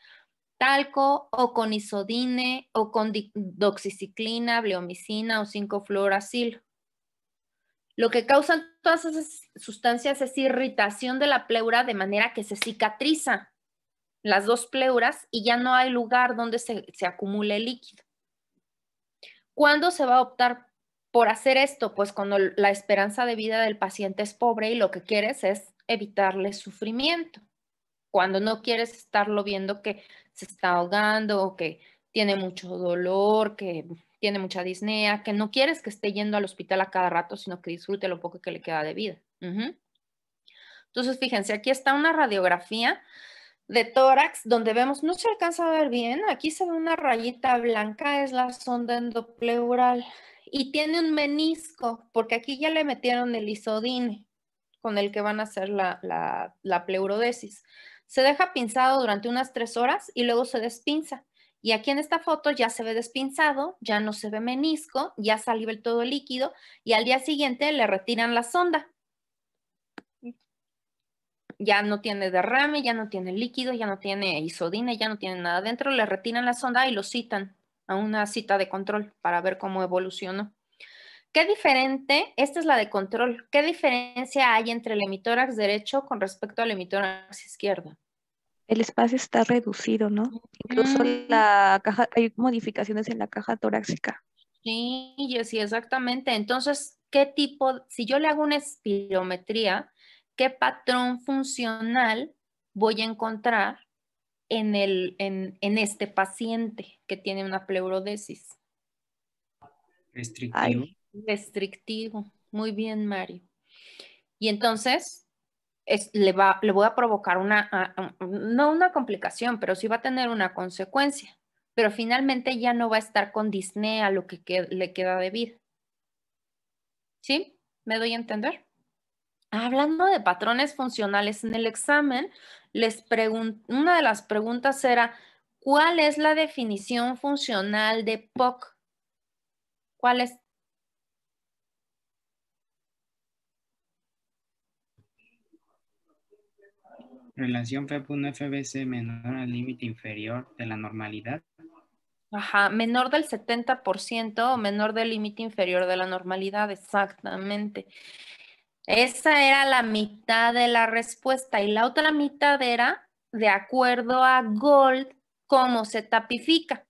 talco o con isodine o con doxiciclina, bleomicina o 5-fluoracil. Lo que causan todas esas sustancias es irritación de la pleura de manera que se cicatriza las dos pleuras y ya no hay lugar donde se, se acumule líquido. ¿Cuándo se va a optar por hacer esto? Pues cuando la esperanza de vida del paciente es pobre y lo que quieres es evitarle sufrimiento. Cuando no quieres estarlo viendo que se está ahogando o que tiene mucho dolor, que tiene mucha disnea, que no quieres que esté yendo al hospital a cada rato, sino que disfrute lo poco que le queda de vida. Entonces, fíjense, aquí está una radiografía de tórax, donde vemos, no se alcanza a ver bien, aquí se ve una rayita blanca, es la sonda endopleural y tiene un menisco, porque aquí ya le metieron el isodine con el que van a hacer la, pleurodesis. Se deja pinzado durante unas tres horas y luego se despinza. Y aquí en esta foto ya se ve despinzado, ya no se ve menisco, ya salió el todo líquido y al día siguiente le retiran la sonda ya no tiene derrame, ya no tiene líquido, ya no tiene isodina, ya no tiene nada dentro, le retiran la sonda y lo citan a una cita de control para ver cómo evolucionó. ¿Qué diferente? Esta es la de control. ¿Qué diferencia hay entre el emitórax derecho con respecto al emitórax izquierdo? El espacio está reducido, ¿no? Incluso mm. la caja, hay modificaciones en la caja torácica. Sí, sí, exactamente. Entonces, ¿qué tipo? Si yo le hago una espirometría, qué patrón funcional voy a encontrar en, el, en, este paciente que tiene una pleurodesis. Restrictivo. restrictivo. Muy bien, Mario. Y entonces le, va, le voy a provocar una, no una complicación, pero sí va a tener una consecuencia. Pero finalmente ya no va a estar con a lo que, que le queda de vida. ¿Sí? ¿Me doy a entender? Hablando de patrones funcionales en el examen, les una de las preguntas era, ¿cuál es la definición funcional de POC? ¿Cuál es? Relación F1-FBC menor al límite inferior de la normalidad. Ajá, menor del 70% o menor del límite inferior de la normalidad, exactamente. Esa era la mitad de la respuesta y la otra mitad era de acuerdo a Gold cómo se tapifica.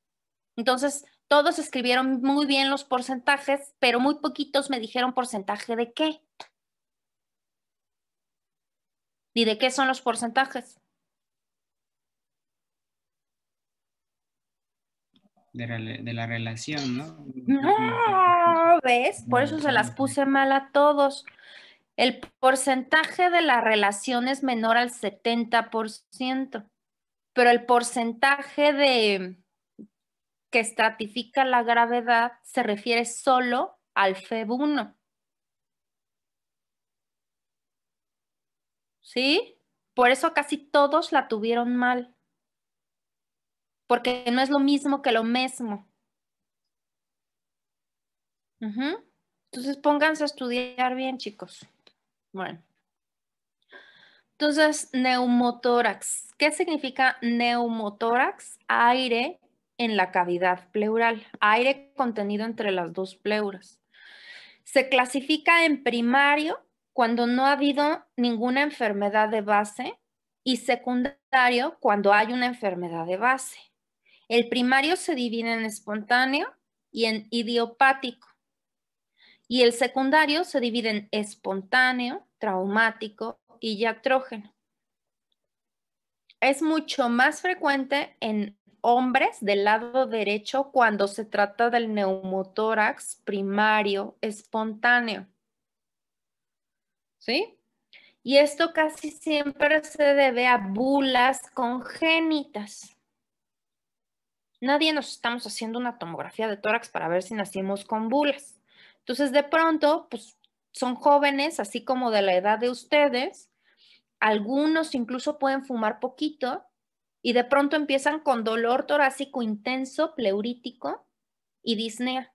Entonces, todos escribieron muy bien los porcentajes, pero muy poquitos me dijeron porcentaje de qué. ¿Y de qué son los porcentajes? De la, relación, ¿no? No, ¿ves? Por eso se las puse mal a todos. El porcentaje de la relación es menor al 70%, pero el porcentaje de que estratifica la gravedad se refiere solo al FEB1. ¿Sí? Por eso casi todos la tuvieron mal. Porque no es lo mismo que lo mismo. Entonces pónganse a estudiar bien, chicos. Bueno. Entonces, neumotórax. ¿Qué significa neumotórax? Aire en la cavidad pleural, aire contenido entre las dos pleuras. Se clasifica en primario cuando no ha habido ninguna enfermedad de base y secundario cuando hay una enfermedad de base. El primario se divide en espontáneo y en idiopático y el secundario se divide en espontáneo, traumático y yatrógeno. Es mucho más frecuente en hombres del lado derecho cuando se trata del neumotórax primario espontáneo. ¿Sí? Y esto casi siempre se debe a bulas congénitas. Nadie nos estamos haciendo una tomografía de tórax para ver si nacimos con bulas. Entonces, de pronto, pues son jóvenes, así como de la edad de ustedes, algunos incluso pueden fumar poquito y de pronto empiezan con dolor torácico intenso, pleurítico y disnea,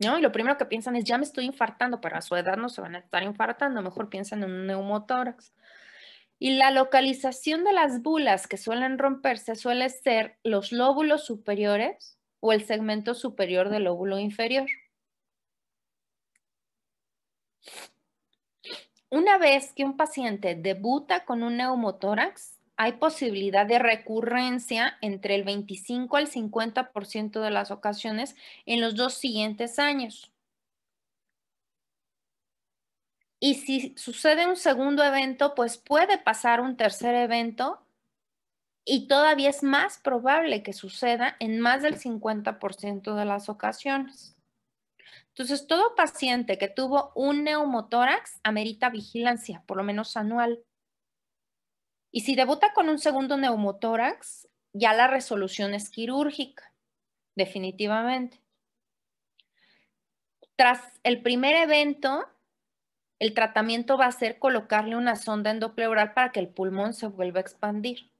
¿no? Y lo primero que piensan es, ya me estoy infartando, pero a su edad no se van a estar infartando, mejor piensan en un neumotórax. Y la localización de las bulas que suelen romperse suele ser los lóbulos superiores o el segmento superior del lóbulo inferior. Una vez que un paciente debuta con un neumotórax, hay posibilidad de recurrencia entre el 25 al 50% de las ocasiones en los dos siguientes años. Y si sucede un segundo evento, pues puede pasar un tercer evento y todavía es más probable que suceda en más del 50% de las ocasiones. Entonces, todo paciente que tuvo un neumotórax amerita vigilancia, por lo menos anual. Y si debuta con un segundo neumotórax, ya la resolución es quirúrgica, definitivamente. Tras el primer evento, el tratamiento va a ser colocarle una sonda endopleural para que el pulmón se vuelva a expandir.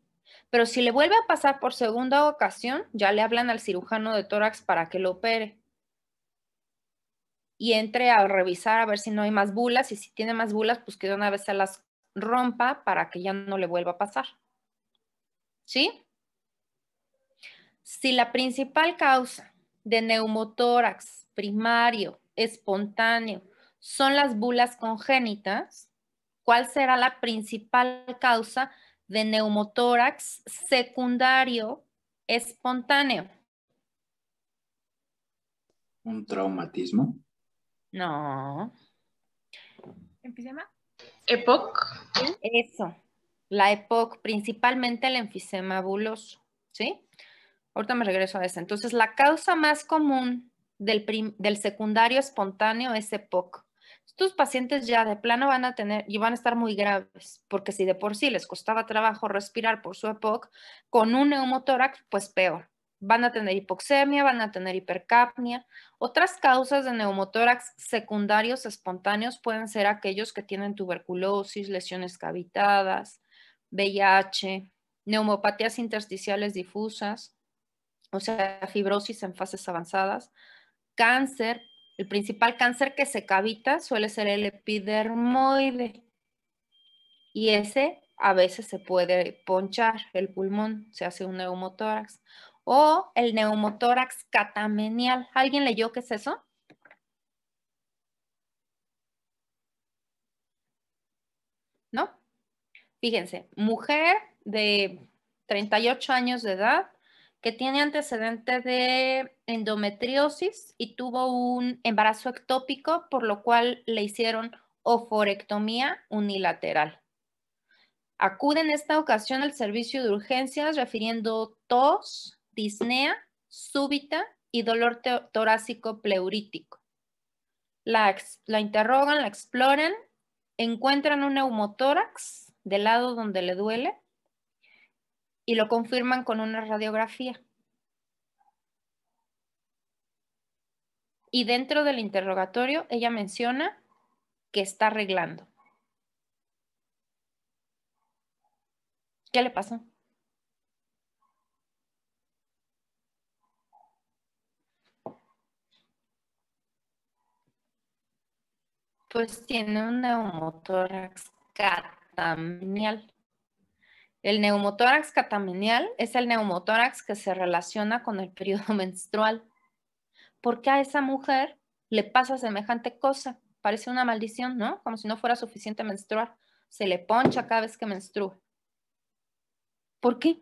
Pero si le vuelve a pasar por segunda ocasión, ya le hablan al cirujano de tórax para que lo opere y entre a revisar a ver si no hay más bulas y si tiene más bulas, pues que de una vez se las rompa para que ya no le vuelva a pasar. ¿Sí? Si la principal causa de neumotórax primario espontáneo son las bulas congénitas, ¿cuál será la principal causa de neumotórax secundario espontáneo? Un traumatismo. No. ¿Enfisema? EPOC. Eso. La EPOC, principalmente el enfisema buloso, ¿sí? Ahorita me regreso a esa. Entonces, la causa más común del, del secundario espontáneo es EPOC. Estos pacientes ya de plano van a tener y van a estar muy graves, porque si de por sí les costaba trabajo respirar por su EPOC, con un neumotórax, pues peor van a tener hipoxemia, van a tener hipercapnia. Otras causas de neumotórax secundarios espontáneos pueden ser aquellos que tienen tuberculosis, lesiones cavitadas, VIH, neumopatías intersticiales difusas, o sea, fibrosis en fases avanzadas, cáncer. El principal cáncer que se cavita suele ser el epidermoide y ese a veces se puede ponchar el pulmón, se hace un neumotórax o el neumotórax catamenial. ¿Alguien leyó qué es eso? ¿No? Fíjense, mujer de 38 años de edad que tiene antecedente de endometriosis y tuvo un embarazo ectópico, por lo cual le hicieron oforectomía unilateral. Acude en esta ocasión al servicio de urgencias refiriendo tos, disnea súbita y dolor torácico pleurítico. La, interrogan, la exploran, encuentran un neumotórax del lado donde le duele y lo confirman con una radiografía. Y dentro del interrogatorio ella menciona que está arreglando. ¿Qué le pasó? Pues tiene un neumotórax catamenial. El neumotórax catamenial es el neumotórax que se relaciona con el periodo *laughs* menstrual. ¿Por qué a esa mujer le pasa semejante cosa? Parece una maldición, ¿no? Como si no fuera suficiente menstruar. Se le poncha cada vez que menstrua. ¿Por qué?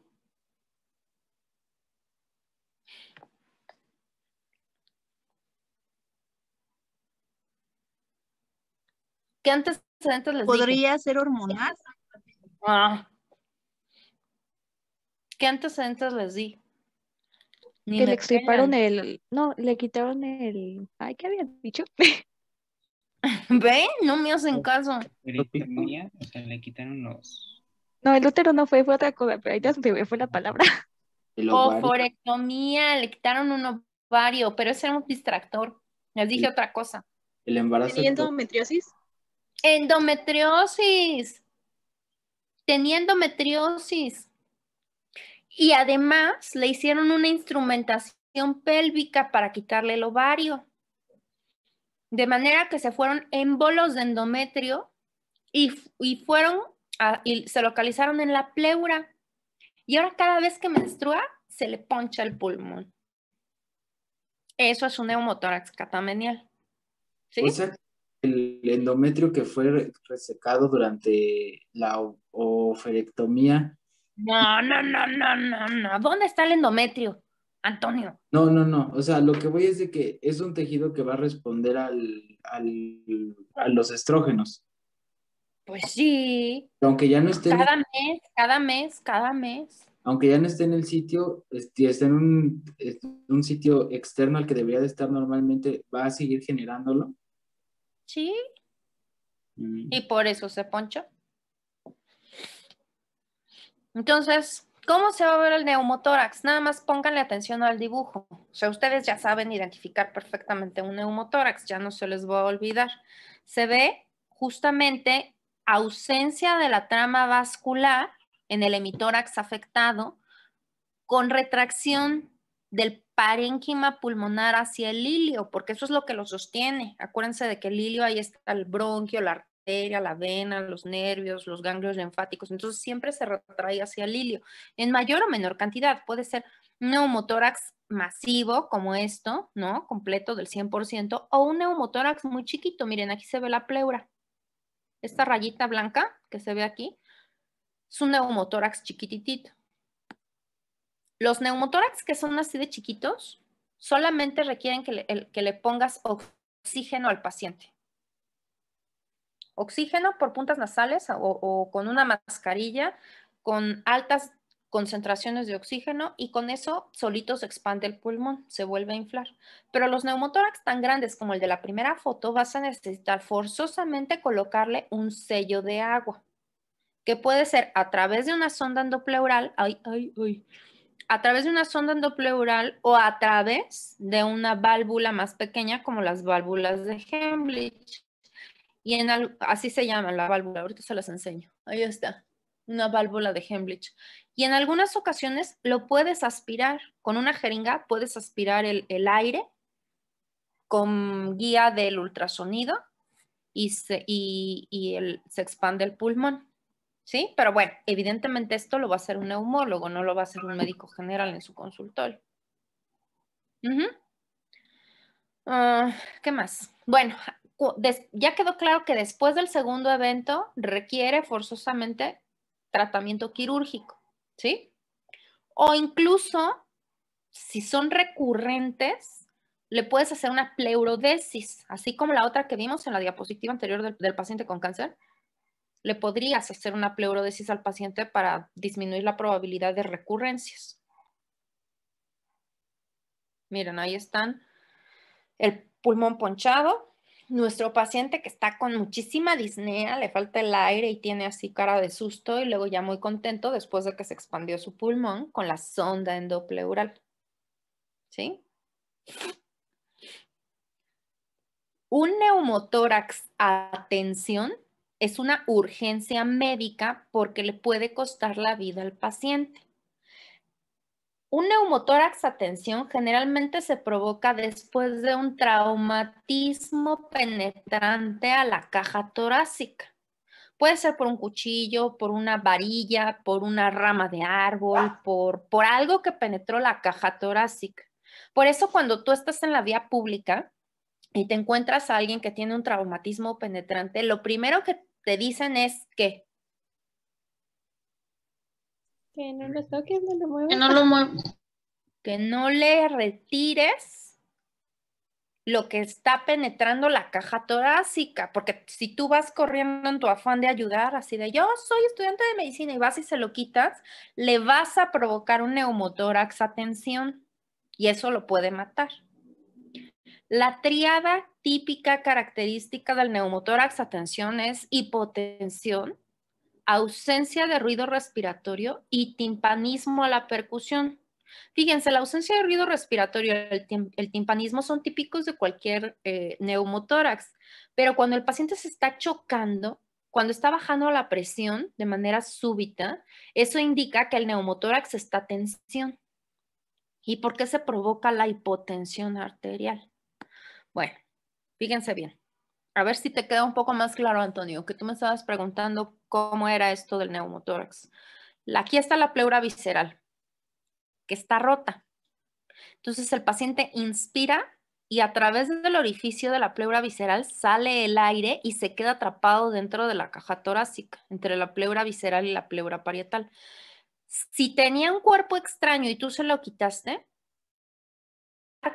¿Qué antecedentes les di? ¿Podría ser hormonal? Ah. ¿Qué antecedentes les di? que le extirparon el, no, le quitaron el, ay, ¿qué había dicho? *laughs* ¿Ve? No me hacen caso. O sea, le quitaron los... No, el útero no fue, fue otra cosa, pero ya se me fue la palabra. *laughs* O forectomía, le quitaron un ovario, pero ese era un distractor. Les dije otra cosa. El embarazo. endometriosis? Endometriosis. Tenía endometriosis. Y además le hicieron una instrumentación pélvica para quitarle el ovario. De manera que se fueron en bolos de endometrio y, fueron se localizaron en la pleura. Y ahora cada vez que menstrua se le poncha el pulmón. Eso es un neumotórax catamenial. ¿Sí? Pues el endometrio que fue resecado durante la oferectomía. No, no, no, no, no, no. ¿Dónde está el endometrio, Antonio? No, no, no. O sea, lo que voy es de que es un tejido que va a responder a los estrógenos. Pues sí. Aunque ya no esté. Cada mes, cada mes, cada mes. Aunque ya no esté en el sitio, esté en un, un sitio externo al que debería de estar normalmente, va a seguir generándolo. Sí. Mm. Y por eso se poncho. Entonces, ¿cómo se va a ver el neumotórax? Nada más pónganle atención al dibujo. O sea, ustedes ya saben identificar perfectamente un neumotórax, ya no se les va a olvidar. Se ve justamente ausencia de la trama vascular en el hemitórax afectado con retracción del parénquima pulmonar hacia el hilio, porque eso es lo que lo sostiene. Acuérdense de que el hilio ahí está el bronquio, la arteria, la vena, los nervios, los ganglios linfáticos, entonces siempre se retrae hacia el hilio. en mayor o menor cantidad, puede ser neumotórax masivo como esto, ¿no? Completo del 100%, o un neumotórax muy chiquito, miren, aquí se ve la pleura, esta rayita blanca que se ve aquí, es un neumotórax chiquititito. Los neumotórax que son así de chiquitos solamente requieren que le, pongas oxígeno al paciente. Oxígeno por puntas nasales o, o con una mascarilla con altas concentraciones de oxígeno y con eso solito se expande el pulmón, se vuelve a inflar. Pero los neumotórax tan grandes como el de la primera foto vas a necesitar forzosamente colocarle un sello de agua, que puede ser a través de una sonda endopleural, ay, ay, ay, a través de una sonda endopleural o a través de una válvula más pequeña como las válvulas de Hemlich. Y así se llama la válvula, ahorita se las enseño. Ahí está, una válvula de Hemlich. Y en algunas ocasiones lo puedes aspirar, con una jeringa puedes aspirar el, aire con guía del ultrasonido y se expande el pulmón. ¿sí? Pero bueno, evidentemente esto lo va a hacer un neumólogo, no lo va a hacer un médico general en su consultorio. Ah, ¿Qué más? Bueno, ya quedó claro que después del segundo evento requiere forzosamente tratamiento quirúrgico, ¿sí? O incluso, si son recurrentes, le puedes hacer una pleurodesis, así como la otra que vimos en la diapositiva anterior del paciente con cáncer, le podrías hacer una pleurodesis al paciente para disminuir la probabilidad de recurrencias. Miren, ahí están el pulmón ponchado, nuestro paciente que está con muchísima disnea, le falta el aire y tiene así cara de susto y luego ya muy contento después de que se expandió su pulmón con la sonda endopleural. ¿Sí? Un neumotórax a tensión es una urgencia médica porque le puede costar la vida al paciente. Un neumotórax a tensión generalmente se provoca después de un traumatismo penetrante a la caja torácica. Puede ser por un cuchillo, por una varilla, por una rama de árbol, ah. por, por algo que penetró la caja torácica. Por eso cuando tú estás en la vía pública, y te encuentras a alguien que tiene un traumatismo penetrante, lo primero que te dicen es que. Que no lo Que no le retires lo que está penetrando la caja torácica, porque si tú vas corriendo en tu afán de ayudar, así de yo soy estudiante de medicina y vas y se lo quitas, le vas a provocar un neumotórax a tensión y eso lo puede matar. La triada típica característica del neumotórax, atención, es hipotensión, ausencia de ruido respiratorio y timpanismo a la percusión. Fíjense, la ausencia de ruido respiratorio, el, el timpanismo son típicos de cualquier eh, neumotórax, pero cuando el paciente se está chocando, cuando está bajando la presión de manera súbita, eso indica que el neumotórax está tensión. ¿Y por qué se provoca la hipotensión arterial? Bueno, Fíjense bien. A ver si te queda un poco más claro, Antonio, que tú me estabas preguntando cómo era esto del neumotórax. Aquí está la pleura visceral, que está rota. Entonces el paciente inspira y a través del orificio de la pleura visceral sale el aire y se queda atrapado dentro de la caja torácica, entre la pleura visceral y la pleura parietal. Si tenía un cuerpo extraño y tú se lo quitaste,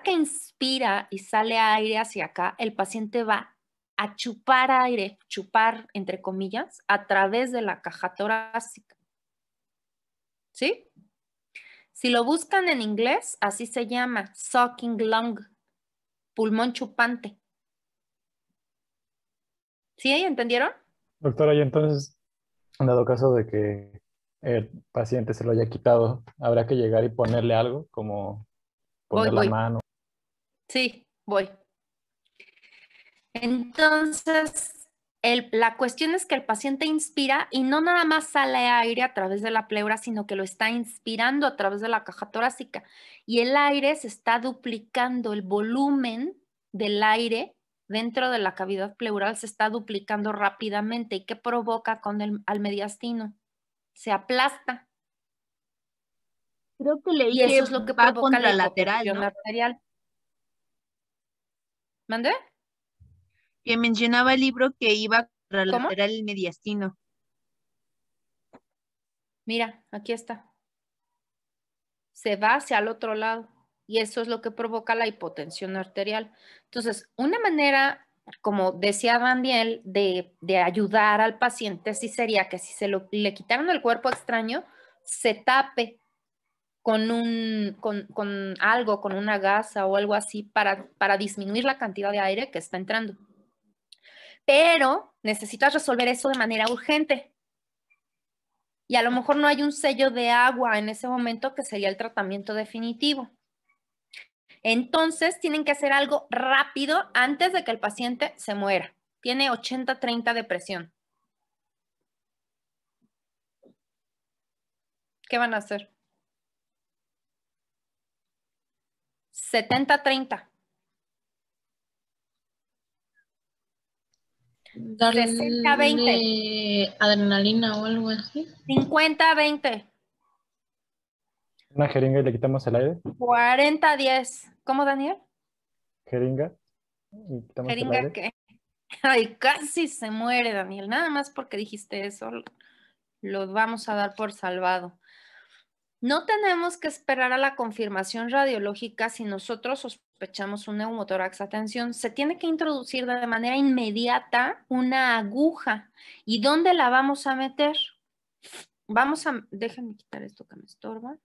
que inspira y sale aire hacia acá, el paciente va a chupar aire, chupar entre comillas, a través de la caja torácica. ¿Sí? Si lo buscan en inglés, así se llama, sucking lung, pulmón chupante. ¿Sí? ¿Entendieron? Doctora, y entonces, dado caso de que el paciente se lo haya quitado, ¿habrá que llegar y ponerle algo como poner la mano? Sí, voy. Entonces, la cuestión es que el paciente inspira y no nada más sale aire a través de la pleura, sino que lo está inspirando a través de la caja torácica. Y el aire se está duplicando, el volumen del aire dentro de la cavidad pleural se está duplicando rápidamente. ¿Y qué provoca con el al mediastino? Se aplasta. Creo que leí y eso es lo que provoca la lateral, arterial. ¿Mande? Que mencionaba el libro que iba lateral el mediastino. Mira, aquí está. Se va hacia el otro lado y eso es lo que provoca la hipotensión arterial. Entonces, una manera, como decía Daniel, de, ayudar al paciente sí sería que si se le quitaron el cuerpo extraño, se tape con, un, con, algo, con una gasa o algo así para, para disminuir la cantidad de aire que está entrando. Pero necesitas resolver eso de manera urgente. Y a lo mejor no hay un sello de agua en ese momento que sería el tratamiento definitivo. Entonces tienen que hacer algo rápido antes de que el paciente se muera. Tiene 80-30 de presión. ¿Qué van a hacer? 70-30. Adrenalina o algo así. 50-20. Una jeringa y le quitamos el aire. 40-10. ¿Cómo, Daniel? Jeringa. jeringa que. Ay, casi se muere, Daniel. Nada más porque dijiste eso. Lo vamos a dar por salvado. No tenemos que esperar a la confirmación radiológica si nosotros sospechamos un neumotórax. Atención, se tiene que introducir de manera inmediata una aguja. ¿Y dónde la vamos a meter? Vamos a, déjenme quitar esto que me estorba.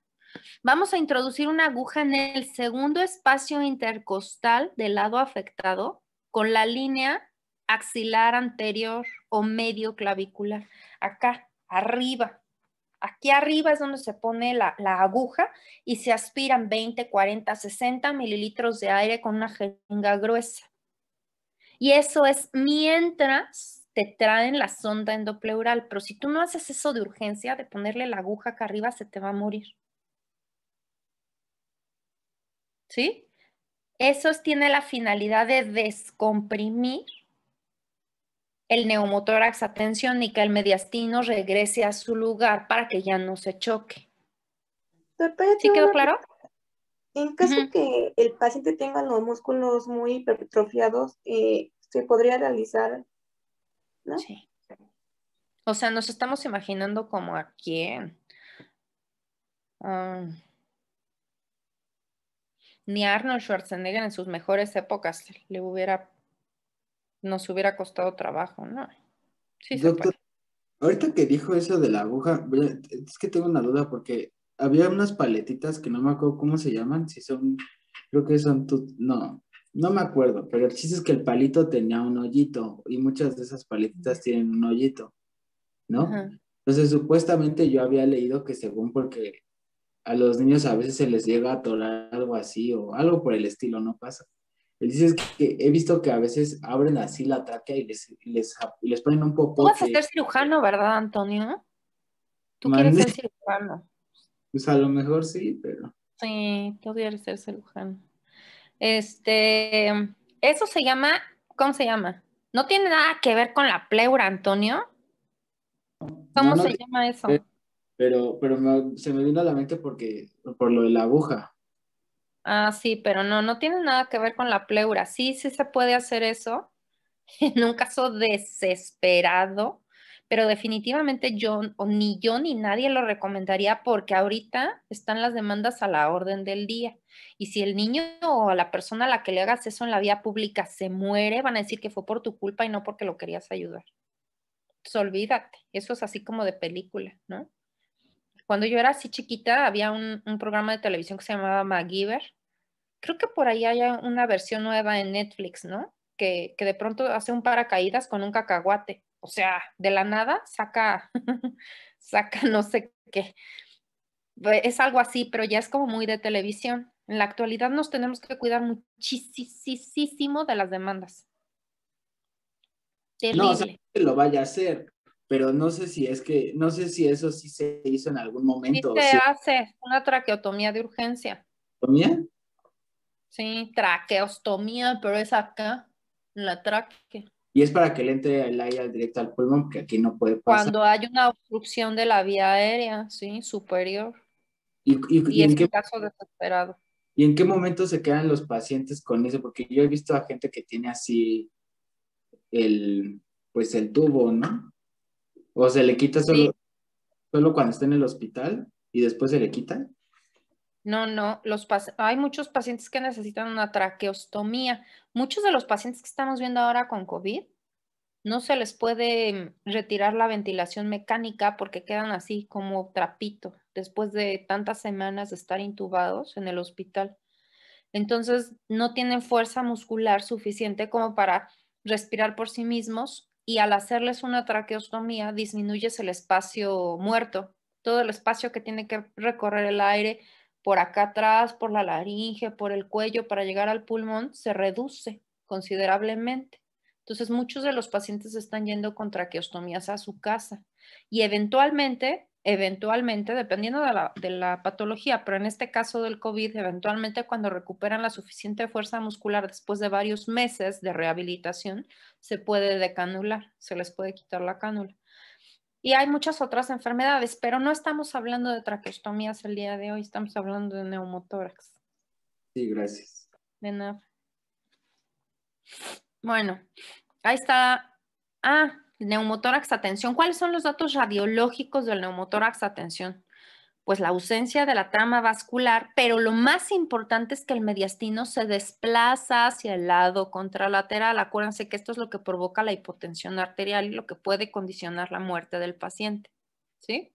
Vamos a introducir una aguja en el segundo espacio intercostal del lado afectado con la línea axilar anterior o medio clavicular, acá, arriba, Aquí arriba es donde se pone la, aguja y se aspiran 20, 40, 60 mililitros de aire con una jeringa gruesa. Y eso es mientras te traen la sonda endopleural. Pero si tú no haces eso de urgencia, de ponerle la aguja acá arriba, se te va a morir. ¿Sí? Eso tiene la finalidad de descomprimir el neumotórax que el mediastino, regrese a su lugar para que ya no se choque. ¿Sí quedó claro? En caso que el paciente tenga los músculos muy hipertrofiados, eh, se podría realizar, ¿no? Sí. O sea, nos estamos imaginando como a quién. Ah. ni Arnold Schwarzenegger en sus mejores épocas le hubiera nos hubiera costado trabajo, ¿no? Sí, Doctor, ahorita que dijo eso de la aguja, es que tengo una duda porque había unas paletitas que no me acuerdo cómo se llaman, si son, creo que son, no, no me acuerdo, pero el chiste es que el palito tenía un hoyito y muchas de esas paletitas tienen un hoyito, ¿no? Entonces, supuestamente yo había leído que según porque a los niños a veces se les llega a atorar algo así o algo por el estilo, no pasa él dice que he visto que a veces abren así la tráquea y les, les, ponen un poco. Tú vas a ser cirujano, ¿verdad, Antonio? Tú quieres ser cirujano. Pues a lo mejor sí, pero. Sí, tú quieres ser cirujano. Este, eso se llama, ¿cómo se llama? No tiene nada que ver con la pleura, Antonio. ¿Cómo se llama eso? Pero, pero se me vino a la mente porque, por lo de la aguja. Ah, sí, pero no, no tiene nada que ver con la pleura. Sí, sí se puede hacer eso *laughs* en un caso desesperado, pero definitivamente yo, o ni yo ni nadie lo recomendaría porque ahorita están las demandas a la orden del día. Y si el niño o la persona a la que le hagas eso en la vía pública se muere, van a decir que fue por tu culpa y no porque lo querías ayudar. olvídate, eso es así como de película, ¿no? Cuando yo era así chiquita, había un, programa de televisión que se llamaba MacGyver, creo que por ahí hay una versión nueva en Netflix, ¿no? Que, de pronto hace un paracaídas con un cacahuate. O sea, de la nada saca, *laughs* saca no sé qué. Pues, es algo así, pero ya es como muy de televisión. En la actualidad nos tenemos que cuidar muchísimo de las demandas. No, sé si lo vaya a hacer, pero no sé si es que, no sé si eso sí se hizo en algún momento. Sí se hace una traqueotomía de urgencia. ¿Tomía? Sí, traqueostomía, pero es acá, la tráquea. Y es para que le entre el aire directo al pulmón, que aquí no puede pasar. Cuando hay una obstrucción de la vía aérea, sí, superior. Y, en, qué momento se quedan los pacientes con eso? Porque yo he visto a gente que tiene así el, pues el tubo, ¿no? O se le quita solo, solo cuando está en el hospital y después se le quita. No, no, los hay muchos pacientes que necesitan una traqueostomía. Muchos de los pacientes que estamos viendo ahora con COVID, no se les puede retirar la ventilación mecánica porque quedan así como trapito después de tantas semanas de estar intubados en el hospital. Entonces, no tienen fuerza muscular suficiente como para respirar por sí mismos y al hacerles una traqueostomía disminuyes el espacio muerto, todo el espacio que tiene que recorrer el aire por acá atrás, por la laringe, por el cuello, para llegar al pulmón, se reduce considerablemente. Entonces, muchos de los pacientes están yendo con traqueostomías a su casa y eventualmente, eventualmente, dependiendo de la, de la patología, pero en este caso del COVID, eventualmente cuando recuperan la suficiente fuerza muscular después de varios meses de rehabilitación, se puede decanular, se les puede quitar la cánula. Y hay muchas otras enfermedades, pero no estamos hablando de traqueostomías el día de hoy, estamos hablando de neumotórax. Sí, gracias. De nada. Bueno, ahí está. Ah, neumotórax, atención. ¿Cuáles son los datos radiológicos del neumotórax, atención? pues la ausencia de la trama vascular, pero lo más importante es que el mediastino se desplaza hacia el lado contralateral. Acuérdense que esto es lo que provoca la hipotensión arterial y lo que puede condicionar la muerte del paciente. ¿Sí?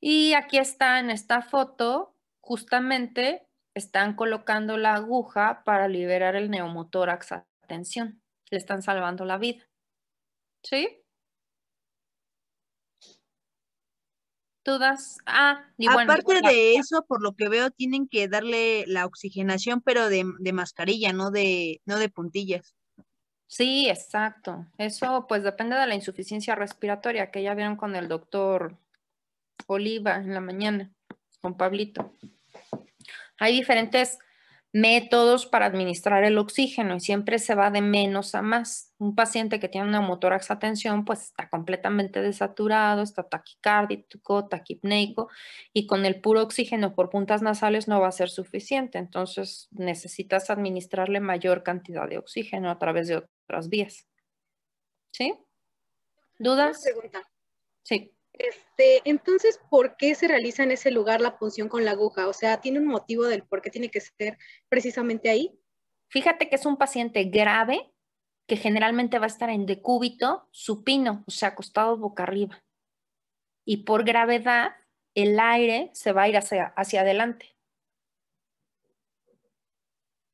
Y aquí está en esta foto, justamente están colocando la aguja para liberar el neumotórax a tensión. Le están salvando la vida. ¿Sí? todas. Ah, y Aparte de eso, por lo que veo, tienen que darle la oxigenación, pero de, de, mascarilla, no de, no de puntillas. Sí, exacto. Eso pues depende de la insuficiencia respiratoria que ya vieron con el doctor Oliva en la mañana, con Pablito. Hay diferentes métodos para administrar el oxígeno y siempre se va de menos a más. Un paciente que tiene una motórax pues está completamente desaturado, está taquicárdico, taquipneico y con el puro oxígeno por puntas nasales no va a ser suficiente. Entonces necesitas administrarle mayor cantidad de oxígeno a través de otras vías. ¿Sí? ¿Dudas? Sí. Este, entonces, ¿por qué se realiza en ese lugar la punción con la aguja? O sea, ¿tiene un motivo del por qué tiene que ser precisamente ahí? Fíjate que es un paciente grave que generalmente va a estar en decúbito supino, o sea, acostado boca arriba. Y por gravedad, el aire se va a ir hacia, hacia adelante.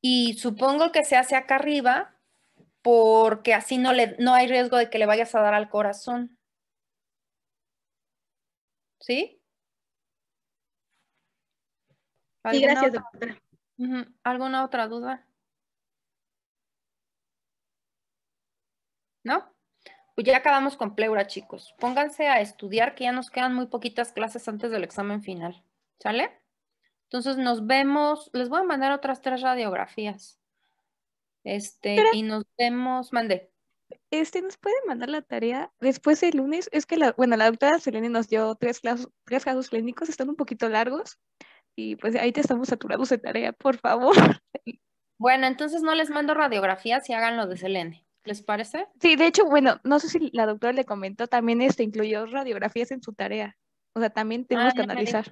Y supongo que se hace acá arriba porque así no, le, no hay riesgo de que le vayas a dar al corazón. ¿Sí? Sí, gracias, doctora. ¿Alguna otra duda? ¿No? Pues ya acabamos con pleura, chicos. Pónganse a estudiar que ya nos quedan muy poquitas clases antes del examen final. ¿Sale? Entonces nos vemos. Les voy a mandar otras tres radiografías. Este, y nos vemos. mande este, nos puede mandar la tarea después del lunes. Es que, la, bueno, la doctora Selene nos dio tres, casos, tres casos clínicos, están un poquito largos y pues ahí te estamos saturados de tarea, por favor. *laughs* Bueno, entonces no les mando radiografías y hagan lo de Selene. ¿Les parece? Sí, de hecho, bueno, no sé si la doctora le comentó, también este incluyó radiografías en su tarea. O sea, también tenemos ah, que analizar.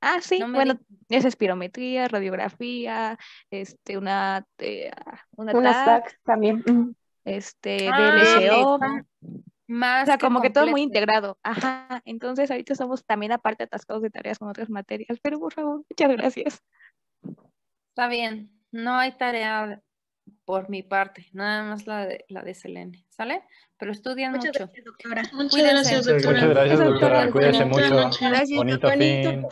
ah, sí, bueno, es espirometría, radiografía, este, una, eh, una, TAC. también este, ah, de Más o sea, como que, todo muy integrado. Ajá. Entonces, ahorita somos también aparte atascados de tareas con otras materias. Pero por favor, muchas gracias. Está bien. No hay tarea por mi parte, nada más la de, la de Selene, ¿sale? Pero estudian muchas mucho. Gracias, doctora. Muchas doctora. Muchas gracias, doctora. Cuídense mucho. Gracias,